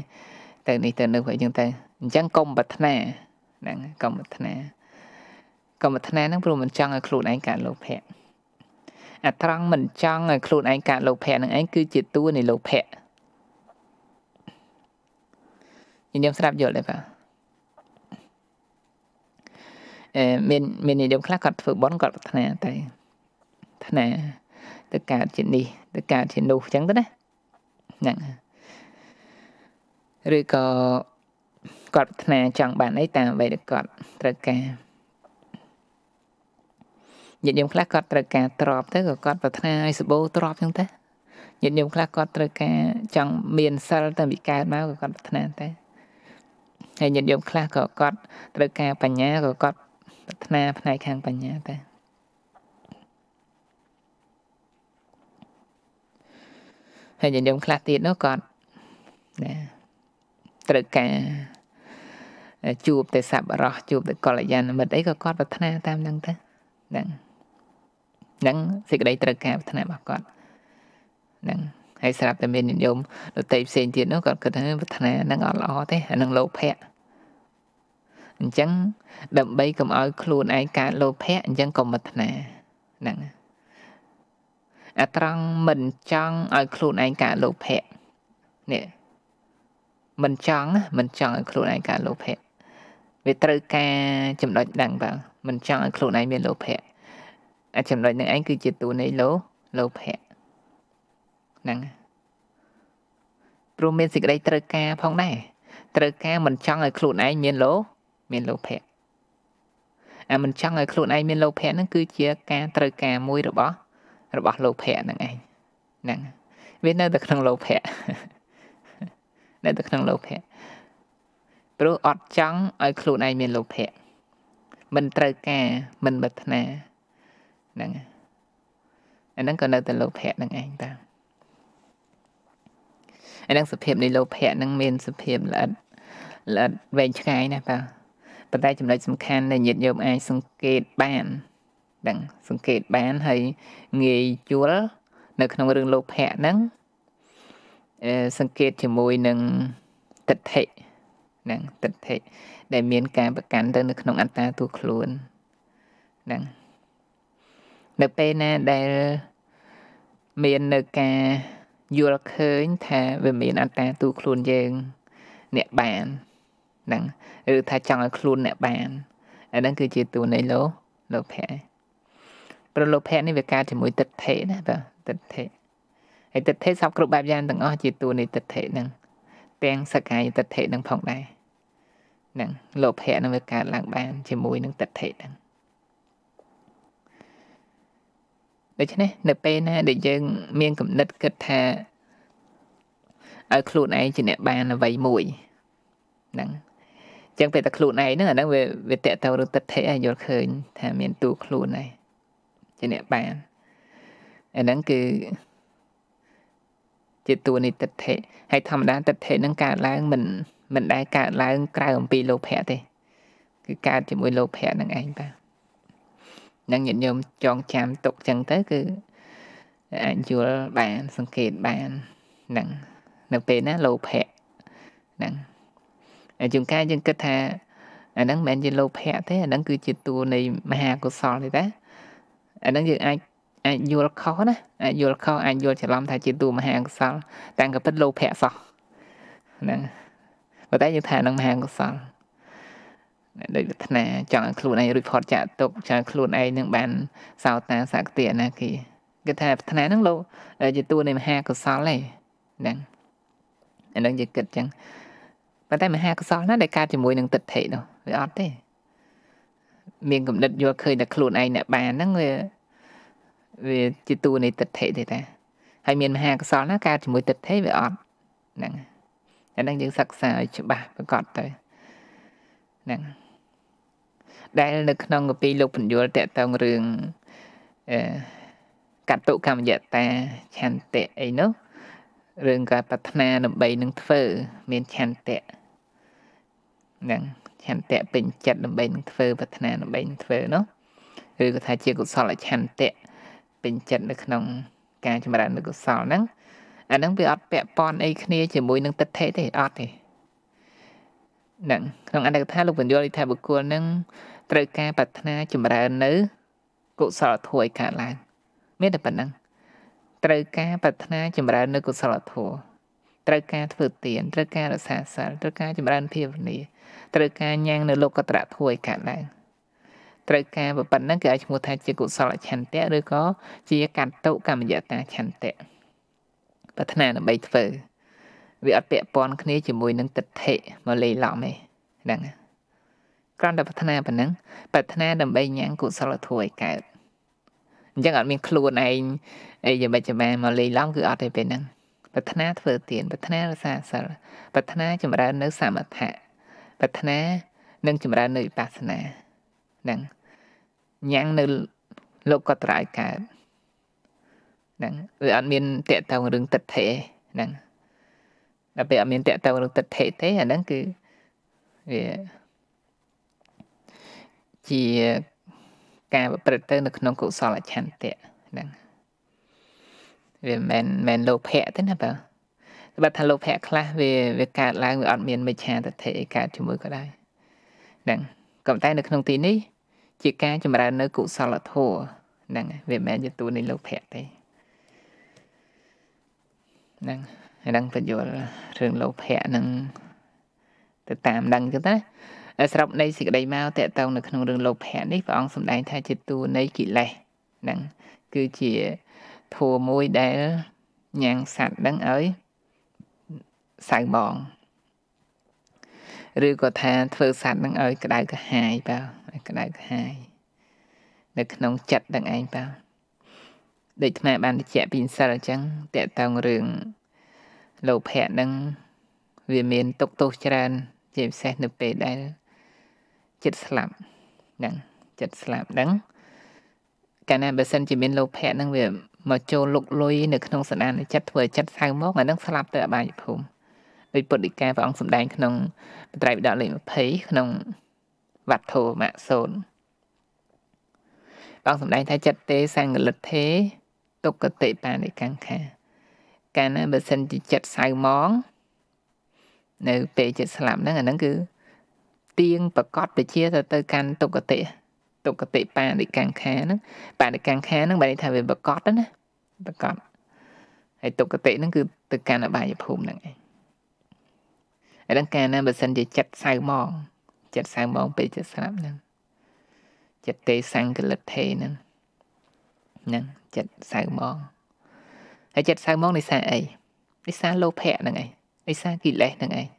ទៅនេះទៅនោះអីចឹងទៅអញ្ចឹងកុំប្រាថ្នាហ្នឹងកុំប្រាថ្នាកុំប្រាថ្នាហ្នឹងព្រោះមិនចង់ឲ្យខ្លួនឯងកើតលោភៈអាត្រង់មិនចង់ឲ្យខ្លួនឯងកើតលោកភៈនឹងឯងគឺជាតួនៃលោកភៈញញឹមស្រាប់យល់ទេបាទអឺមានមាននិយមខ្លះគាត់ធ្វើបន់គាត់ប្រាថ្នាតែថ្នាទៅកើតជានេះទៅកើតជានោះអញ្ចឹងទៅណាហ្នឹងឬក៏គាត់ប្រាថ្នា ចង់បានអីតាមអ្វីដែលគាត់ត្រូវការញាតិញោមខ្លះគាត់ត្រូវការទ្រពទៅក៏គាត់ប្រាថ្នាឲ្យសបោទ្រពចឹងទៅញាតិញោមខ្លះគាត់ត្រូវការចង់មានសិលទៅវិកើតមកក៏គាត់ប្រាថ្នាទៅហើយញាតិញោមខ្លះក៏គាត់ត្រូវការបញ្ញាក៏គាត់ប្រាថ្នាផ្នែកខាងបញ្ញាទៅហើយញាតិញោមខ្លះទៀតនោះគាត់ណាត្រូវការជួបតែសប្បុរសជួបតែកល្យាណមិត្តអីក៏គាត់ប្រាថ្នាតាមហ្នឹងទៅហ្នឹងហ្នឹងសេចក្តីត្រូវការប្រាថ្នារបស់គាត់ហ្នឹងហើយស្រាប់តែមាននិយមដតីផ្សេងទៀតនោះគាត់គិតថាប្រាថ្នាហ្នឹងអត់ល្អទេអាហ្នឹងលោភៈអញ្ចឹង ដើម្បីកុំឲ្យខ្លួនឯងកើតលោភៈអញ្ចឹងកុំប្រាថ្នាហ្នឹងអាត្រង់មិនចង់ឲ្យខ្លួនឯងកើតលោភៈនេះមិនចង់មិនចង់ឲ្យខ្លួនឯងកើតលោភៈវាត្រូវការចំណុចដឹងបាទមិនចង់ឲ្យខ្លួនឯងមានលោភៈអាចំណុចនឹងឯងគឺជាតួនៃលោលោភៈហ្នឹងព្រោះមានសេចក្តីត្រូវការផងដែរត្រូវការមិនចង់ឲ្យខ្លួនឯងមានលោមានលោភៈអាមិនចង់ឲ្យខ្លួនឯងមានលោភៈហ្នឹងគឺជាការត្រូវការ មួយរបស់របស់ លោភៈហ្នឹងឯងហ្នឹងវានៅតែក្នុងលោភៈនៅតែក្នុងលោភៈព្រោះអត់ចង់ឲ្យ ខ្លួនឯងមានលោភៈមិនត្រូវការមិនប្រាថ្នាហ្នឹងអាហ្នឹងក៏នៅតែលោភៈហ្នឹងឯងតាអាហ្នឹងសភាពនៃលោភៈហ្នឹងមានសភាពល្អិតល្អិតវែងឆ្ងាយណាបាទប៉ុន្តែចំណុចសំខាន់ដែលញាតិញោមអាចសង្កេតបានដឹងសង្កេតបានហើយងាយយល់នៅក្នុងរឿងលោភៈហ្នឹងអឺសង្កេតជាមួយនឹងទិដ្ឋិហ្នឹងទិដ្ឋិដែលមាន ការប្រកាន់ទៅនៅក្នុងអត្តាទូខ្លួនហ្នឹងនៅពេលណាដែលមាននៅការយល់ឃើញថាវាមានអត្តាទូខ្លួនយើង អ្នកបានហ្នឹងឬថាចង់ឲ្យខ្លួនអ្នកបាន អាហ្នឹងគឺជាតួនៃលោលោភៈប្រលោភៈនេះវាកើតជាមួយទិដ្ឋិណាបាទទិដ្ឋិហើយទិដ្ឋិសពគ្រប់បែបយ៉ាងទាំងអស់ជាតួនៃទិដ្ឋិហ្នឹងទាំងសកាយទិដ្ឋិហ្នឹងផងដែរហ្នឹងលោភៈហ្នឹងវាកើតឡើងបានជាមួយនឹងទិដ្ឋិហ្នឹងដូច្នេះនៅពេលណាដែលយើងមានគំនិតគិតថាឲ្យខ្លួនឯងជាអ្នកបានអ្វីមួយហ្នឹងចឹងពេលតែខ្លួនឯងហ្នឹងអាហ្នឹងវាវាតកទៅរឿងទិដ្ឋិហើយយល់ឃើញថាមានតួខ្លួនហើយជាអ្នកបានអាហ្នឹងគឺជាតួនៃទិដ្ឋិហើយធម្មតាទិដ្ឋិហ្នឹងកើតឡើងមិនមិនដែលកើតឡើង ក្រៅអំពីលោភៈទេគឺកើតជាមួយលោភៈហ្នឹងឯងបាទនឹងញាតិញោមចងចាំទុកចឹងទៅគឺអាចយល់បានសង្កេតបានហ្នឹងនៅពេលណាលោភៈហ្នឹងជួនកាលយើងគិតថាអាហ្នឹងមិនមែនជាលោភៈទេអាហ្នឹងគឺជាតួនៃមហាកុសលទេតាអាហ្នឹងយើងអាចអាចយល់ខុសណាអាចយល់ខុសអាចយល់ច្រឡំថាជាតួមហាកុសលតែក៏ពិតលោភៈសោះហ្នឹងប៉ុន្តែយើងថានឹងមហាកុសលដោយថ្នាចង់ឲ្យខ្លួនឯងរួចផុតចាក់ទុកចង់ខ្លួនឯងនឹងបានសោតាសក្តិអនាគីគេថាថ្នាហ្នឹងលោកជាតួនៃមហាកុសលឯងហ្នឹងអានឹងយើងគិតចឹងប៉ុន្តែមហាកុសលណាដែលកើតជាមួយនឹងទិដ្ឋិនោះវាអត់ទេ មានកំណត់យល់ឃើញតែខ្លួនឯងអ្នកបានហ្នឹងវាវាជាតួនៃទិដ្ឋិទេតាហើយមានមហាកុសលណាកើតជាមួយទិដ្ឋិវាអត់ហ្នឹងអានឹងយើងសិក្សាឲ្យច្បាស់ប្រកបទៅហ្នឹងដែលនៅក្នុងកពីលោកបញ្យលតកតងរឿងអឺកតុកម្មយតាឆន្ទៈអីនោះរឿងការប្រាថ្នាដើម្បីនឹងធ្វើមានឆន្ទៈហ្នឹងឆន្ទៈពេញចិត្តដើម្បីនឹងធ្វើប្រាថ្នាដើម្បីនឹងធ្វើនោះ ឬក៏ថាជាកុសលឆន្ទៈពេញចិត្តនៅក្នុងការចម្រើននៅកុសលហ្នឹងអាហ្នឹងវាអត់ពាក់ព័ន្ធអីគ្នា ជាមួយនឹងទិដ្ឋិទេអត់ទេហ្នឹងក្នុងអនុកថាលោកបញ្យលថាបុគ្គលហ្នឹងត្រូវការប្រាថ្នាចម្រើននៅកុសលធម៌ឲ្យកើតឡើងមានតែប៉ុណ្ណឹងត្រូវការប្រាថ្នាចម្រើននៅកុសលធម៌ត្រូវការធ្វើទានត្រូវការរសាសិលត្រូវការចម្រើនភាវនាត្រូវការញ៉ាំងនៅលោកត្រៈធួយកើតឡើងត្រូវការប៉ុណ្ណឹងគេឲ្យឈ្មោះថា ជាកុសលឆន្ទៈឬក៏ជាកន្តុកម្មយតាឆន្ទៈប្រាថ្នាដើម្បីធ្វើវាអត់ពាក់ព័ន្ធគ្នាជាមួយនឹងទិដ្ឋិមកលេឡំទេហ្នឹងហើយគ្រាន់តែប្រាថ្នាប៉ុណ្ណឹងប្រាថ្នាដើម្បីញ៉ាំងកុសលធម៌ឲ្យកើតអញ្ចឹងអត់មានខ្លួនឯងអីយ៉ាងម៉េចចាំមកលេងឡំគឺអត់ទេពេលហ្នឹងប្រាថ្នាធ្វើទាន ប្រាថ្នារសាសិលប្រាថ្នាចម្រើននៅសមថៈប្រាថ្នានិងចម្រើននៅវិបស្សនាហ្នឹងញ៉ាំងនៅលោកកត្រៃកើតហ្នឹងវាអត់មានតកតងរឿងតិដ្ឋិហ្នឹងដល់ពេលអត់មានតកតងរឿងតិដ្ឋិទេ អាហ្នឹងគឺវាជាការប្រព្រឹត្តទៅនៅក្នុងកុសលឆន្ទៈហ្នឹងវាមិនមែនលោភៈទេណាបើបើថាលោភៈខ្លះវាវាកើតឡើងវាអត់មានមិច្ឆាទិដ្ឋិកើតជាមួយក៏ដែរហ្នឹងក៏តែនៅក្នុងទីនេះជាការ ចម្រើននៅកុសលធម៌ហ្នឹងវាមិនមែនជាទួលនៃលោភៈទេហ្នឹងហ្នឹងបញ្យល់រឿងលោភៈហ្នឹងទៅតាមដឹងចឹងណាដែលសរុបនៃសេចក្តីមកតកតងនៅក្នុងរឿងលោកភៈនេះព្រះអង្គសម្ដែងថាជាទួនៃកិលេសហ្នឹងគឺជាធัวមួយដែលញ៉ាំងសัตว์ហ្នឹងឲ្យសៅបងឬក៏ថាធ្វើសัตว์ហ្នឹងឲ្យក្តៅក្រហាយបើឲ្យក្តៅក្រហាយនៅក្នុងចិត្តទាំងឯងបើដូចថ្មបានបញ្ជាក់ពីសិលអញ្ចឹងតកតងរឿងលោភៈហ្នឹងវាមានទុកទោសច្រើន ជាពិសេសនៅពេលដែលចិត្តស្លាប់ហ្នឹងចិត្តស្លាប់ហ្នឹងកាលណាបើសិនជាមានលោភៈហ្នឹងវាមកចូលលុកលុយនៅក្នុងសន្តានចិត្តធ្វើចិត្តសៅមកអាហ្នឹងស្លាប់ទៅអបាយភូមិដោយពុទ្ធដីកាព្រះអង្គសម្ដែងក្នុងបត្រៃវិដកលេខ20ក្នុងវត្ថុមសូនព្រះអង្គសម្ដែងថាចិត្តទេសង្កលិទ្ធេទុគតិបានិកង្ខា កាលណាបើសិនជាចិត្តសៅមកនៅពេលចិត្តស្លាប់ហ្នឹងអាហ្នឹងគឺទៀងប្រកបវិជាទៅទៅកាន់ទុគតិទុគតិបានិកង្ខាហ្នឹងបានិកង្ខាហ្នឹងបែរថាវាប្រកបណាប្រកបហើយទុគតិហ្នឹងគឺទៅកាន់អបាយភូមិហ្នឹងឯងឥឡូវកាលណាបើសិនជាចិត្តសៅមកចិត្តសៅមកពេលចិត្តស្លាប់ហ្នឹងចិត្តទេសង្កលិទ្ធេហ្នឹងហ្នឹងចិត្តសៅមកហើយចិត្តសៅមកនេះសារអីនេះសារលោភៈហ្នឹងឯងនេះសារកិលេសហ្នឹងឯង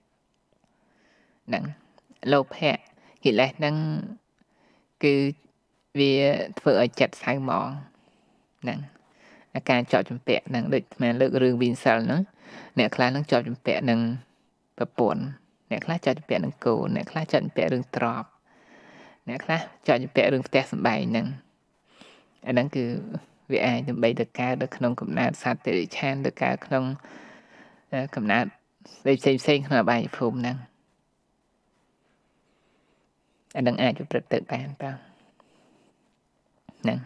ហ្នឹងលោភៈកិលេសហ្នឹងគឺវាធ្វើឲ្យចិត្តសៅហ្មងហ្នឹងអាការជាប់ជំពាក់ហ្នឹងដូចស្មានលើករឿងវិនសិលហ្នឹងអ្នកខ្លះហ្នឹងជាប់ជំពាក់នឹងប្រពន្ធអ្នកខ្លះជាប់ជំពាក់នឹងគោអ្នកខ្លះជាប់ជំពាក់រឿងទ្រពអ្នកខ្លះជាប់ជំពាក់រឿងផ្ទះសម្បែងហ្នឹងអាហ្នឹងគឺវាអាចដើម្បីទៅកើតនៅក្នុង កំណើតសត្វតិរិឆានទៅកើតក្នុងកំណើតផ្សេងផ្សេងក្នុងអបាយភូមិហ្នឹងអានឹងអាចប្រព្រឹត្តទៅបានបាទហ្នឹង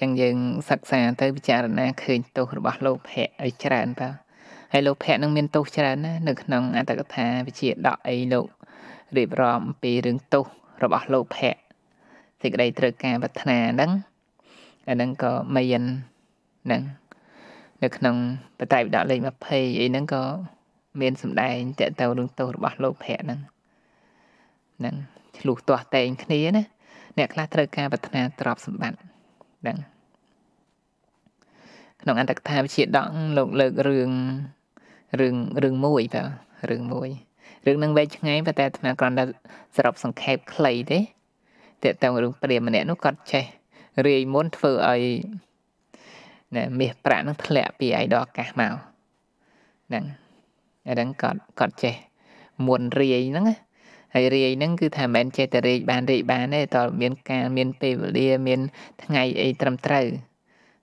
ចឹងយើងសិក្សាទៅពិចារណាឃើញទោសរបស់លោភៈឲ្យច្រើនបាទហើយលោភៈនឹងមានទោសច្រើនណានៅក្នុងអត្តកថាវិជាដកអីលោករៀបរាប់អំពីរឿងទោសរបស់លោភៈសេចក្តីត្រូវការប្រាថ្នាហ្នឹងអាហ្នឹងក៏មានហ្នឹងនៅក្នុងបត្រៃវិដកលេខ20អីហ្នឹងក៏មានសម្ដែងតកតៅរឿងទោសរបស់លោភៈហ្នឹងហ្នឹងឆ្លុះទាស់តែងគ្នាណាអ្នកខ្លះត្រូវការប្រាថ្នាទ្រព្យសម្បត្តិហ្នឹងក្នុងអន្តកថាវិជាដកលោកលើករឿងរឿងរឿងមួយតើរឿងមួយរឿងនឹងវែងឆ្ងាយប៉ុន្តែអាត្មាគ្រាន់តែសរុបសង្ខេបខ្លីទេតែតើរឿងព្រាមម្នាក់នោះគាត់ចេះរាយមុនធ្វើឲ្យណែមាសប្រាក់នឹងធ្លាក់ពីឯដល់កាសមកហ្នឹងអាហ្នឹងគាត់គាត់ចេះមុនរាយហ្នឹងណាហើយរាយហ្នឹងគឺថាមិនមែនចេះតែរាយបានរាយបានទេតើមានការមានពេលវេលាមាន ថ្ងៃអី ត្រឹមត្រូវ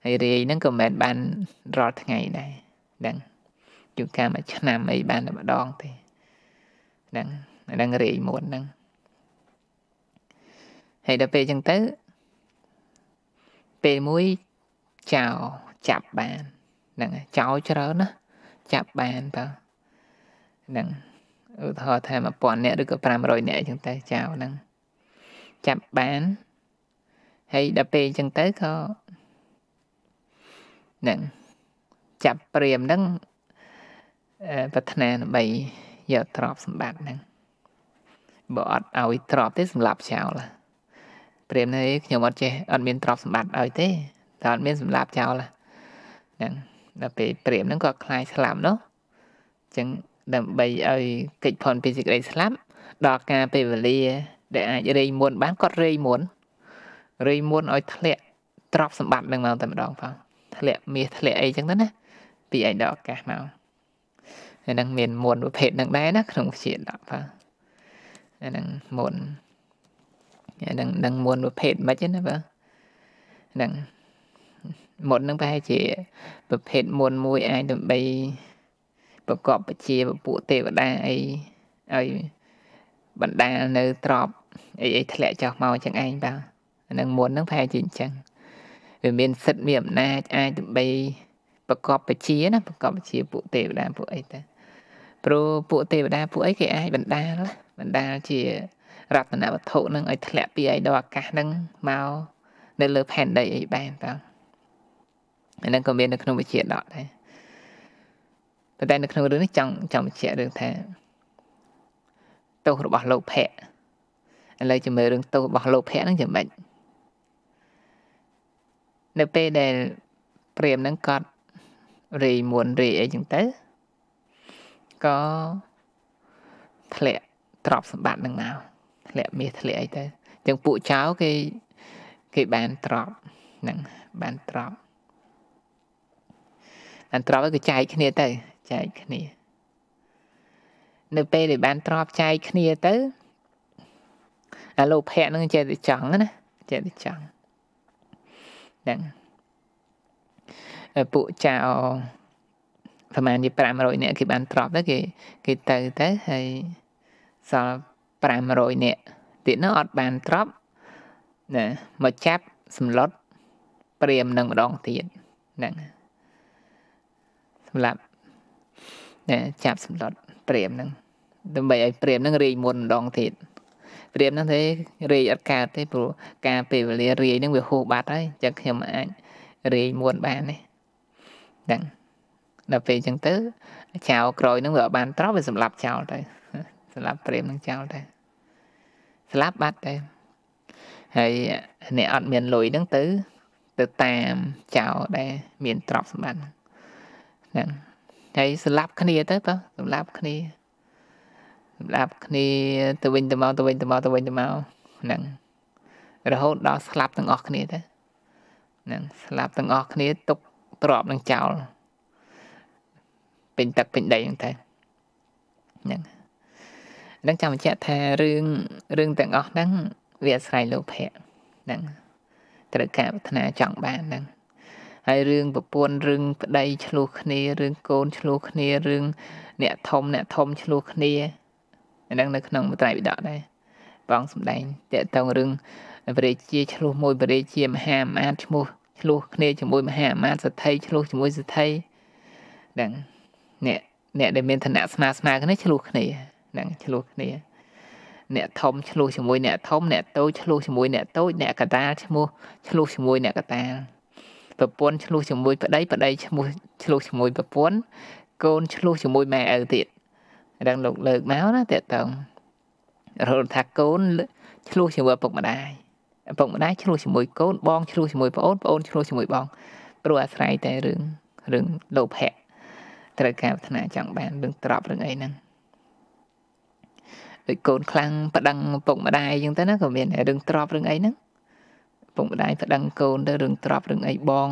ហើយរាយហ្នឹងក៏មិនមែនបានរាល់ថ្ងៃដែរហ្នឹងជួនកាលមួយឆ្នាំអីបានតែម្ដងទេហ្នឹងហ្នឹងរាយមុនហ្នឹងហើយដល់ពេលអញ្ចឹងទៅពេលមួយចោចាប់បានហ្នឹងចោច្រើនណាចាប់បានតើហ្នឹងឧទាហរណ៍ថា1000នាក់ឬក៏500នាក់អញ្ចឹងតែចោលហ្នឹងចាប់បានហើយដល់ពេលអញ្ចឹងទៅក៏ហ្នឹងចាប់ព្រាមហ្នឹងប្រាថ្នាដើម្បីយកទ្រព្យសម្បត្តិហ្នឹងបើអត់ឲ្យទ្រព្យទេសម្លាប់ចោលព្រាមនេះខ្ញុំអត់ចេះអត់មានទ្រព្យសម្បត្តិឲ្យទេតែអត់មានសម្លាប់ចោលហ្នឹងដល់ពេលព្រាមហ្នឹងក៏ខ្លាចស្លាប់នោះអញ្ចឹងដើម្បីឲ្យ កិច្ចផុនពីសេចក្តីស្លាប់ដល់ការពេលវេលា ដែលអាចរេងមុនបានគាត់រេងមុនរេងមុនឲ្យធ្លាក់ទ្រព្យសម្បត្តិនឹងមកតែម្ដងផងធ្លាក់មាសធ្លាក់អីចឹងទៅណាពីឯដកឱកាសមកអានឹងមានមុនប្រភេទនឹងដែរណាក្នុងវិជា10ផងអានឹងមុនអានឹងនឹងមុនប្រភេទមិនហ្នឹងណាបងហ្នឹងមុននឹងប្រហែលជាប្រភេទមុនមួយអាចដើម្បីប្រកបបជាពពួកទេវតាអីឲ្យបណ្ដាលនៅទ្របអីអីធ្លាក់ចុះមកចឹងឯងបាទអានឹងមុនហ្នឹងប្រហែលជាអញ្ចឹងវាមានសិទ្ធិមានអំណាចអាចដើម្បីប្រកបបជាណាប្រកបបជា ពួកទេវតាពួកអីតាព្រោះពួកទេវតាពួកអីគេអាចបណ្ដាលបណ្ដាលជារតនវត្ថុនឹងឲ្យធ្លាក់ពីឯដល់អាកាសនឹងមកនៅលើផែនដីអីបានតើអានឹងក៏មាននៅក្នុងវិជាដកដែរប៉ុន្តែនៅក្នុងរឿងនេះចង់ចង់បញ្ជាក់រឿងថាទោសរបស់លោកភៈឥឡូវជាមួយរឿងទោសរបស់លោកភៈហ្នឹងយ៉ាងម៉េចនៅពេលដែល ព្រាមហ្នឹងកាត់រីមួនរីអីចឹងទៅក៏ធ្លាក់ទ្រព្យសម្បត្តិហ្នឹងមកធ្លាក់មាសធ្លាក់អីទៅចឹងពួកចៅគេគេបានទ្រព្យហ្នឹងបានទ្រព្យបានទ្រព្យគឺចែកគ្នាទៅចែកគ្នានៅពេលដែលបានទ្របចែកគ្នាទៅអាលោភៈនឹងចេះតែចង់ណាចេះតែចង់ហ្នឹងពួកចៅប្រហែលជា500នាក់គេបានទ្របទៅគេគេទៅទៅហើយសល់500នាក់ទៀតនោះអត់បានទ្របណាមកចាប់សម្លុតព្រាមនឹងម្ដងទៀតហ្នឹងសម្រាប់ណាចាប់សម្លុតព្រាមហ្នឹងដើម្បីឲ្យព្រាមហ្នឹងរាយមុនម្ដងទៀតព្រាមហ្នឹងទេរាយអត់កើតទេព្រោះការពេលវេលារាយហ្នឹងវាហួសបាត់ហើយអញ្ចឹងខ្ញុំអាចរាយមុនបានទេហ្នឹងដល់ពេលអញ្ចឹងទៅចៅក្រោយហ្នឹងវាអត់បានត្រោះវាសម្លាប់ចោលទៅសម្លាប់ព្រាមហ្នឹងចោលទៅស្លាប់បាត់ទៅហើយអ្នកអត់មានលុយហ្នឹងទៅ ទៅតាមចៅដែលមានទ្រព្យសម្បត្តិហ្នឹងហើយសម្លាប់គ្នាទៅបើសម្លាប់គ្នាសម្លាប់គ្នាទៅវិញទៅមកទៅវិញទៅមកទៅវិញទៅមកហ្នឹងរហូតដល់ស្លាប់ទាំងអស់គ្នាទៅហ្នឹងស្លាប់ទាំងអស់គ្នាទុកទ្របនឹងចោលពេញទឹកពេញដីហ្នឹងទៅហ្នឹងហ្នឹងចាំបញ្ជាក់ថារឿងរឿងទាំងអស់ហ្នឹង វាអាស្រ័យលោភៈហ្នឹងត្រូវការប្រាថ្នាចង់បានហ្នឹងហើយរឿងប្រពន្ធរឿងប្តីឆ្លោះគ្នារឿងកូនឆ្លោះគ្នារឿងអ្នកធំអ្នកធំឆ្លោះគ្នាអានឹងនៅក្នុងមត្រៃវិដកដែរបងសំដែងតកតងរឿងបរិជាឆ្លោះមួយបរិជាមហាអំមាតឈ្មោះឆ្លោះគ្នាជាមួយមហាអំមាតសទ្ធិឆ្លោះជាមួយសទ្ធិហ្នឹងអ្នកអ្នកដែលមានឋានៈស្មើស្មើគ្នាឆ្លោះគ្នាហ្នឹងឆ្លោះគ្នាអ្នក ធំឆ្លោះជាមួយ អ្នកធំអ្នកតូចឆ្លោះជាមួយអ្នកតូចអ្នកកតាលឈ្មោះឆ្លោះជាមួយអ្នកកតាលប្រពន្ធឆ្លោះជាមួយប្តីប្តីឆ្លោះឆ្លោះជាមួយប្រពន្ធកូនឆ្លោះជាមួយម៉ែឪទៀតដឹងលោកលើកមកណាតេតងរហូតថាកូនឆ្លោះជាមួយឪពុកម្ដាយឪពុកម្ដាយឆ្លោះជាមួយកូន បងឆ្លោះជាមួយប្អូនប្អូនឆ្លោះជាមួយបងព្រោះអាស្រ័យតែរឿងរឿងលោភៈត្រូវការប្រាថ្នាចង់បានរឿងត្រប់រឿងអីហ្នឹងដូចកូនខ្លាំងប្តឹងឪពុកម្ដាយអញ្ចឹងទៅណាក៏មានរឿងត្រប់រឿងអីហ្នឹងពុកម្ដាយប្តឹងកូនទៅរឿងទ្រព្យរឿងអីបង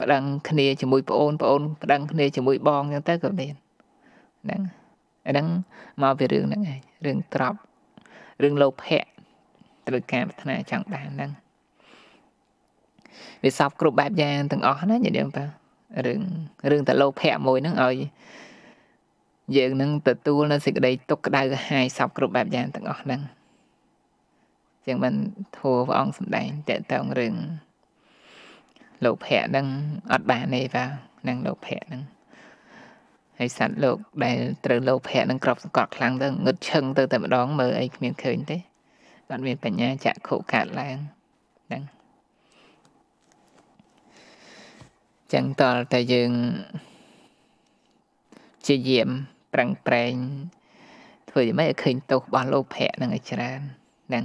ប្តឹងគ្នាជាមួយប្អូនប្អូនប្តឹងគ្នាជាមួយបងអញ្ចឹងទៅក៏មានហ្នឹងអាហ្នឹងមកពីរឿងហ្នឹងឯងរឿងទ្រព្យរឿងលោភៈត្រូវការប្រាថ្នាចង់បានហ្នឹងវាសពគ្រប់បែបយ៉ាងទាំងអស់ណាញាតិញោមបាទរឿងរឿងតលោភៈមួយហ្នឹងឲ្យយើងនឹងទទួលនៅសេចក្តីទុកក្តៅហាយសពគ្រប់បែបយ៉ាងទាំងអស់ហ្នឹងជាងបានធ្វើព្រះអង្គសម្ដែងតេតងរឿងលោកភៈហ្នឹងអត់បានទេបាទនឹងលោកភៈហ្នឹងហើយសត្វលោកដែលត្រូវលោកភៈហ្នឹងក្របសង្កត់ខ្លាំងទៅងឹតឈឹងទៅតែម្ដងមើលអីគ្មានឃើញទេអត់មានបញ្ញាចាក់ខុកាត់ឡើងហ្នឹងចឹងតលតែយើងជាយាមប្រឹងប្រែងធ្វើយ៉ាងម៉េចឲ្យឃើញទោសរបស់លោកភៈហ្នឹងឲ្យច្រើនហ្នឹង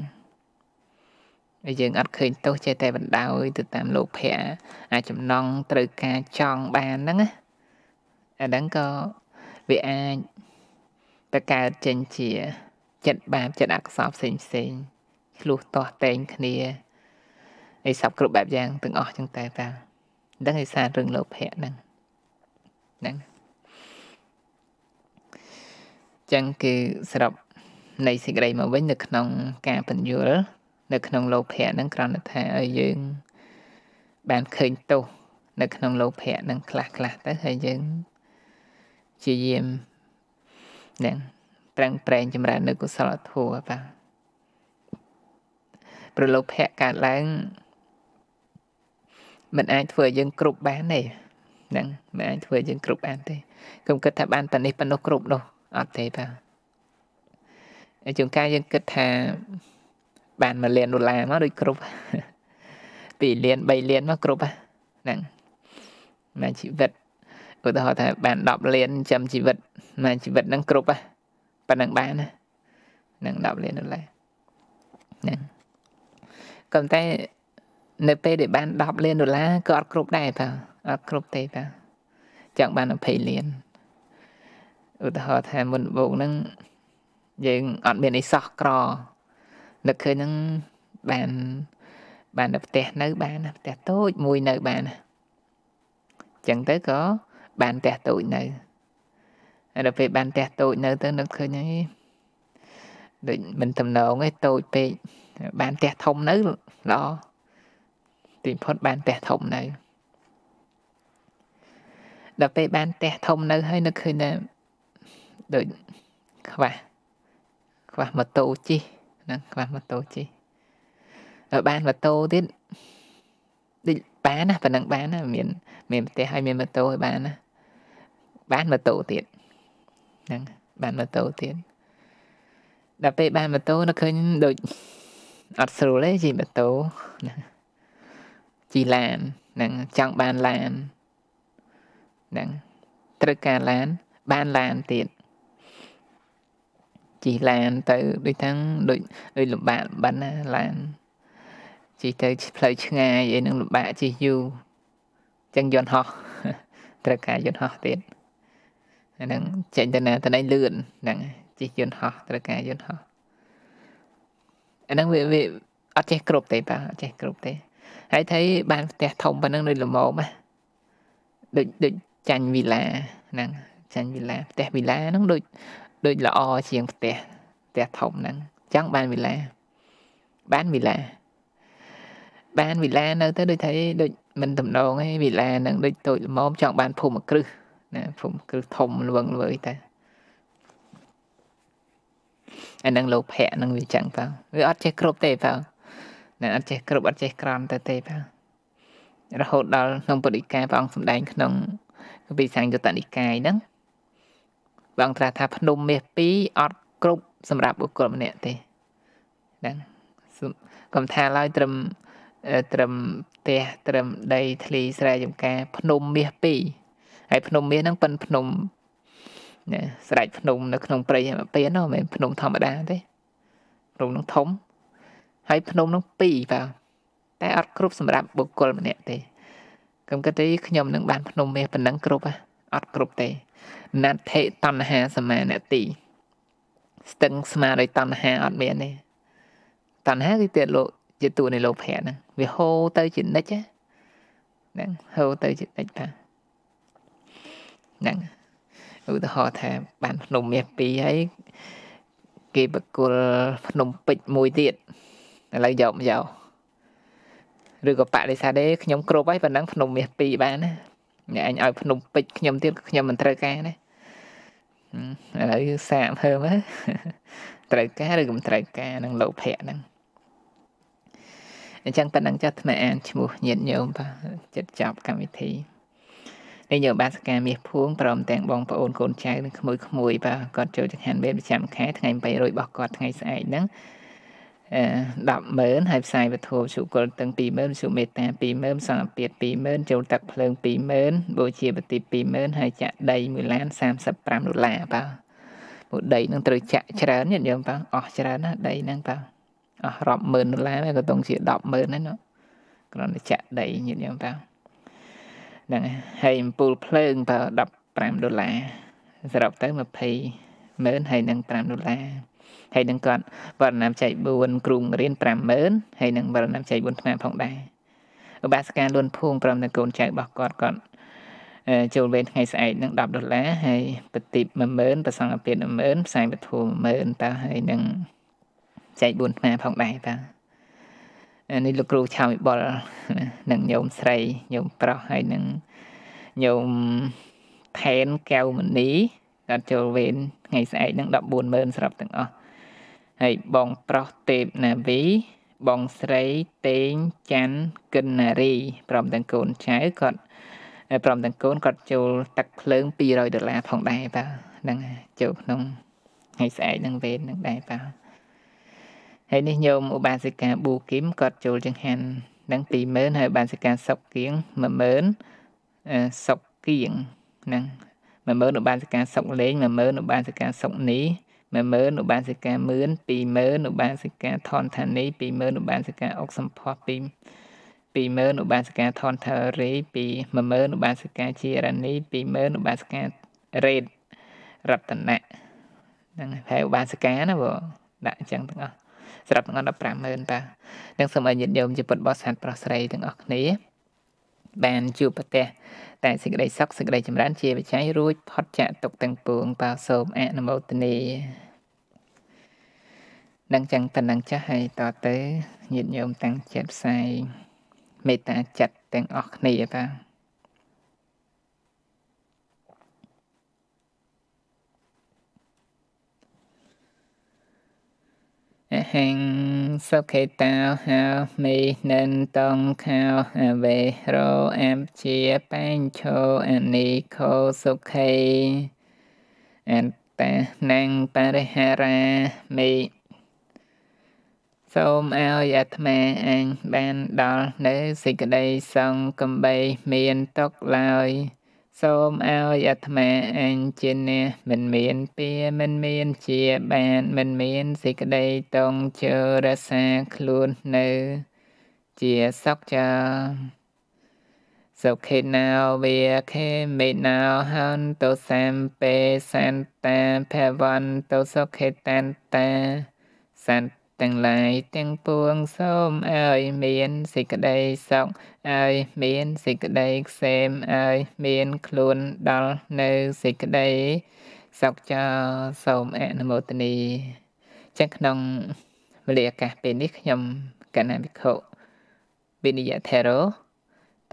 ដែលយើងអត់ឃើញទោសចេះតែបណ្ដោយទៅតាមលោកភៈអាចចំណងត្រូវការចង់បានហ្នឹងណាអាហ្នឹងក៏វាអាចទៅកើតចេញជា ចិត្តបាបចិត្តអកុសលផ្សេងផ្សេងឆ្លោះតោះតែងគ្នាអីសពគ្រប់បែបយ៉ាងទាំងអស់ចឹងតែតាដឹងឯសាររឿងលោកភៈហ្នឹងហ្នឹងចឹងគឺសរុបនៃសេចក្តីមកវិញនៅក្នុងការបញ្យល់នៅក្នុង លោភៈនឹងគ្រាន់តែថាឲ្យយើងបានឃើញទោសនៅក្នុងលោភៈនឹងខ្លះខ្លះទៅហើយយើងជាយាមនឹងប្រឹងប្រែងចម្រើននៅកុសលធម៌បាទប្រលោភៈកើតឡើងมันអាចធ្វើឲ្យយើងគ្រប់បានទេហ្នឹងមិនអាចធ្វើយើង គ្រប់បានទេកុំគិតថាបានប៉ានេះប៉ានោះគ្រប់នោះអត់ទេបាទជួនកាលយើងគិតថាបាន1លានដុល្លារមកដូចគ្រប់2លាន3លានមកគ្រប់ហ្នឹងមកជីវិតឧទាហរណ៍ថាបាន10លានចាំជីវិតមកជីវិតហ្នឹងគ្រប់ប៉ណ្ណឹងបានណានឹង10លានដុល្លារហ្នឹងក៏តែនៅពេលដែលបាន10លានដុល្លារក៏អត់គ្រប់ដែរតើអត់គ្រប់ទេតើចង់បាន20លានឧទាហរណ៍ថាមុនដំបូងហ្នឹងយើងអត់មានអីសោះក្រនឹកឃើញហ្នឹងបានបាននៅផ្ទះនៅបានផ្ទះតូចមួយនៅបានអញ្ចឹងទៅក៏បានផ្ទះតូចនៅហើយដល់ពេលបានផ្ទះតូចនៅទៅនឹកឃើញហ្នឹងដូចមិនទំនងឯងតូចពេកបានផ្ទះធំនៅល្អទីផុតបានផ្ទះធំនៅដល់ពេលបានផ្ទះធំនៅហើយនឹកឃើញថាដូចខ្វះខ្វះម៉ូតូជិះហ្នឹងខ្វះម៉ូតូជិះបានម៉ូតូទៀតដូចបានណាប៉ណ្ណឹងបានណាមាន មានផ្ទះហើយមានម៉ូតូហើយបានណាបានម៉ូតូទៀតហ្នឹងបានម៉ូតូទៀតដល់ពេលបានម៉ូតូនៅឃើញដូចអត់ស្រួលទេជិះម៉ូតូជិះឡានហ្នឹងចង់បានឡានហ្នឹងត្រូវការឡានបានឡានទៀតជិះឡានទៅដូចថាដូចដូចលំបាកបាត់ណាឡានជិះទៅផ្លូវឆ្ងាយអីនឹងលំបាកជិះយូរអញ្ចឹងយន្តហោះត្រូវការយន្តហោះទៀតអាហ្នឹងចេញទៅណាទៅណៃលឿនហ្នឹងជិះយន្តហោះត្រូវការយន្តហោះអាហ្នឹងវាវាអត់ចេះគ្រប់ទេបាទអត់ចេះគ្រប់ទេហើយថៃបានផ្ទះធំប៉ុណ្ណឹងដូចល្មមណាដូចដូចចាញ់វីឡាហ្នឹងចាញ់វីឡាផ្ទះវីឡាហ្នឹងដូចដូចល្អជាងផ្ទះផ្ទះធំហ្នឹងចឹងបានវិឡាបានវិឡាបានវិឡានៅទៅដូចថាដូចមិនតំណងឯងវិឡាហ្នឹងដូចតូចល្មមចង់ បានភូមិគ្រឹះណាភូមិគ្រឹះធំលវងលើយតែអានឹងលោភៈនឹងវាចឹងផងវាអត់ចេះគ្រប់ទេផងណាអត់ចេះគ្រប់អត់ចេះក្រំទៅទេផងរហូតដល់ក្នុងពុទ្ធិកាព្រះអង្គសម្ដែងក្នុងគម្ពីរសង្យុត្តនិកាយហ្នឹងបងត្រាស់ថាភ្នំមាស2អត់គ្រប់សម្រាប់បុគ្គលម្នាក់ទេហ្នឹងកំថាឡើយត្រឹមត្រឹមផ្ទះត្រឹមដីធ្លីស្រែចម្ការ ភ្នំមាស2ហើយភ្នំមាសហ្នឹងប៉ិនភ្នំណាស្រេចភ្នំនៅក្នុងព្រៃហ្នឹងពេលហ្នឹងមិនភ្នំធម្មតាទេភ្នំហ្នឹងធំហើយភ្នំហ្នឹង2បាទតែអត់គ្រប់សម្រាប់បុគ្គលម្នាក់ទេខ្ញុំគិតទេខ្ញុំនឹងបានភ្នំមាសប៉ុណ្ណឹងគ្រប់ហ่ะអត់គ្រប់ទេណដ្ឋិតណ្ហាសមាណតិស្ទឹងស្មារតីតណ្ហាអត់មានទេតណ្ហាគឺជាលោកជាតួនៃលោកភៈហ្នឹងវាហូរទៅជានិច្ចហ្នឹងហូរទៅជានិច្ចបាទហ្នឹងឧទាហរណ៍ថាបានភ្នំមាសពីរហើយគេបកគលភ្នំពេជ្រមួយទៀតឥឡូវយកមកយកឬក៏បដិសេធទេខ្ញុំគ្រប់ហើយប៉ុណ្ណឹងភ្នំមាសពីរបានណាអ្នកឯងឲ្យភ្នំពេជ្រខ្ញុំទៀតខ្ញុំមិនត្រូវការណាឥឡូវសាកមើលមើលត្រូវការឬក៏មិនត្រូវការនឹងលោកភ័ក្រហ្នឹងអញ្ចឹងប៉ុណ្ណឹងចាស់ថ្មអានឈ្មោះញាតញោមបាទចិត្តចប់កម្មវិធីនេះញោមបាសកាមាសភួងព្រមទាំងបងប្អូនកូនចៅនិងក្មួយក្មួយបាទគាត់ចូលចង្ហាន់មេប្រចាំខែថ្ងៃ800របស់គាត់ថ្ងៃស្អែកហ្នឹង100,000ហើយផ្សាយវត្ថុជុគលទាំង20000វិសុមេតា20000សង្ឃពាត20000ចូលទឹកភ្លើង20000បូជាបទី20000ហើយចាក់ដី1លាន35ដុល្លារបាទមួយដី នឹងត្រូវចាក់ច្រើនទៀតយើងបាទអស់ច្រើនណាស់ដីហ្នឹងបាទអស់រាប់ម៉ឺនដុល្លារហើយក៏ຕ້ອງជា10ម៉ឺនហ្នឹងគ្រាន់តែចាក់ដីទៀតយើងបាទហ្នឹងហើយអំពូលភ្លើងបាទ15ដុល្លារសរុបទៅ20ម៉ឺនហើយនឹង5ដុល្លារហើយនឹងគាត់បរណាមចែក4គ្រូបង្រៀន50000ហើយនឹងបរណាមចែក4ថ្នាក់ផងដែរឧបាសិកាលួនភូមិព្រមទាំងកូនចៅរបស់គាត់គាត់ ចូលវេនថ្ងៃស្អែកនឹង10ដុល្លារហើយបតិប10000ប្រសងអពាធ10000ផ្សាយពធ10000តើហើយនឹងចែក4ថ្នាក់ផងដែរបាទនេះលោកគ្រូឆាវិបុលនឹងញោមស្រីញោមប្រុសហើយនឹងញោមផែនកែវមនីគាត់ចូលវេនថ្ងៃស្អែកនឹង140,000ស្រាប់ទាំងអស់ហើយបងប្រុសទេពណាវីបងស្រីតេងច័ន្ទកិនណារីព្រមទាំងកូនចៅគាត់ព្រមទាំងកូនគាត់ចូលទឹកភ្លើង200ដុល្លារផងដែរបាទហ្នឹងចូលក្នុងថ្ងៃស្អែកហ្នឹងវេនហ្នឹងដែរបាទហើយនេះញោមឧបាសិកាប៊ូគឹមគាត់ចូលចង្ហាន់ហ្នឹង20000ហើយបាសិកាសុកគៀង10000សុកគៀងហ្នឹង10000ឧបាសិកាសុកលេង10000ឧបាសិកាសុកនី10000ឧបាសិកាមឿន20000ឧបាសិកាថនធានី20000ឧបាសិកាអុកសំផស្ស2 20000ឧបាសិកាថនធារីពី10000ឧបាសិកាជារនី20000ឧបាសិការេតរតនៈហ្នឹងហើយឧបាសិកាណាបងដាក់អញ្ចឹងទាំងអស់ស្រាប់ទាំងអស់150,000តានឹងសូមឲ្យញាតិញោមជាពុទ្ធបរិស័ទប្រុសស្រីទាំងអស់គ្នាបានជួបប្រទេស តែសេចក្តីសុខសេចក្តីចម្រើនជាបច្ច័យរួច ផុតចាកទុកទាំងពួងបើសូមអនុមោទនីនឹងចឹងប៉ុណ្ណឹងចាស់ហើយតទៅញាតិញោមតាំងចិត្តផ្សាយមេត្តាចិត្តទាំងអស់គ្នាបាទអហិង្សុខេតោហោមិនិនតងខោអវេរោអមជាបញ្ឆោអនិខោសុខេអន្តេនងបរិហារាមិសូមឲ្យអាត្មាអញបានដល់នៅសេចក្តីសង្ឃកំបីមានទុកឡើយសូមឲ្យអាត្មាអញ្ជើញនេះមិនមានពៀមិនមានជាបានមិនមានសេចក្តីតង់ជើរសាខ្លួននៅ ជាសកចាសុខេណោវាខេមេណោហន្តុសម្ពេសន្តាភវន្តុសុខេតន្តាសន្ទាំងឡាយទាំងពួងសូមអើយមានសេចក្តីសុខអើយមានសេចក្តីក្សេមអើយមានខ្លួនដល់នៅសេចក្តីសុខចោសូមអនុមោទនីចឹងក្នុងវេលាអាកាសពេលនេះខ្ញុំកណ្ណាភិក្ខុវិនិយថេរោ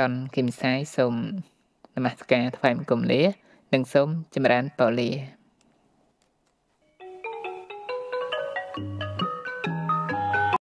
តនគឹមសាយសូមនមស្ការថ្វាយបង្គំលានិងសូមចម្រើនពរលា thank you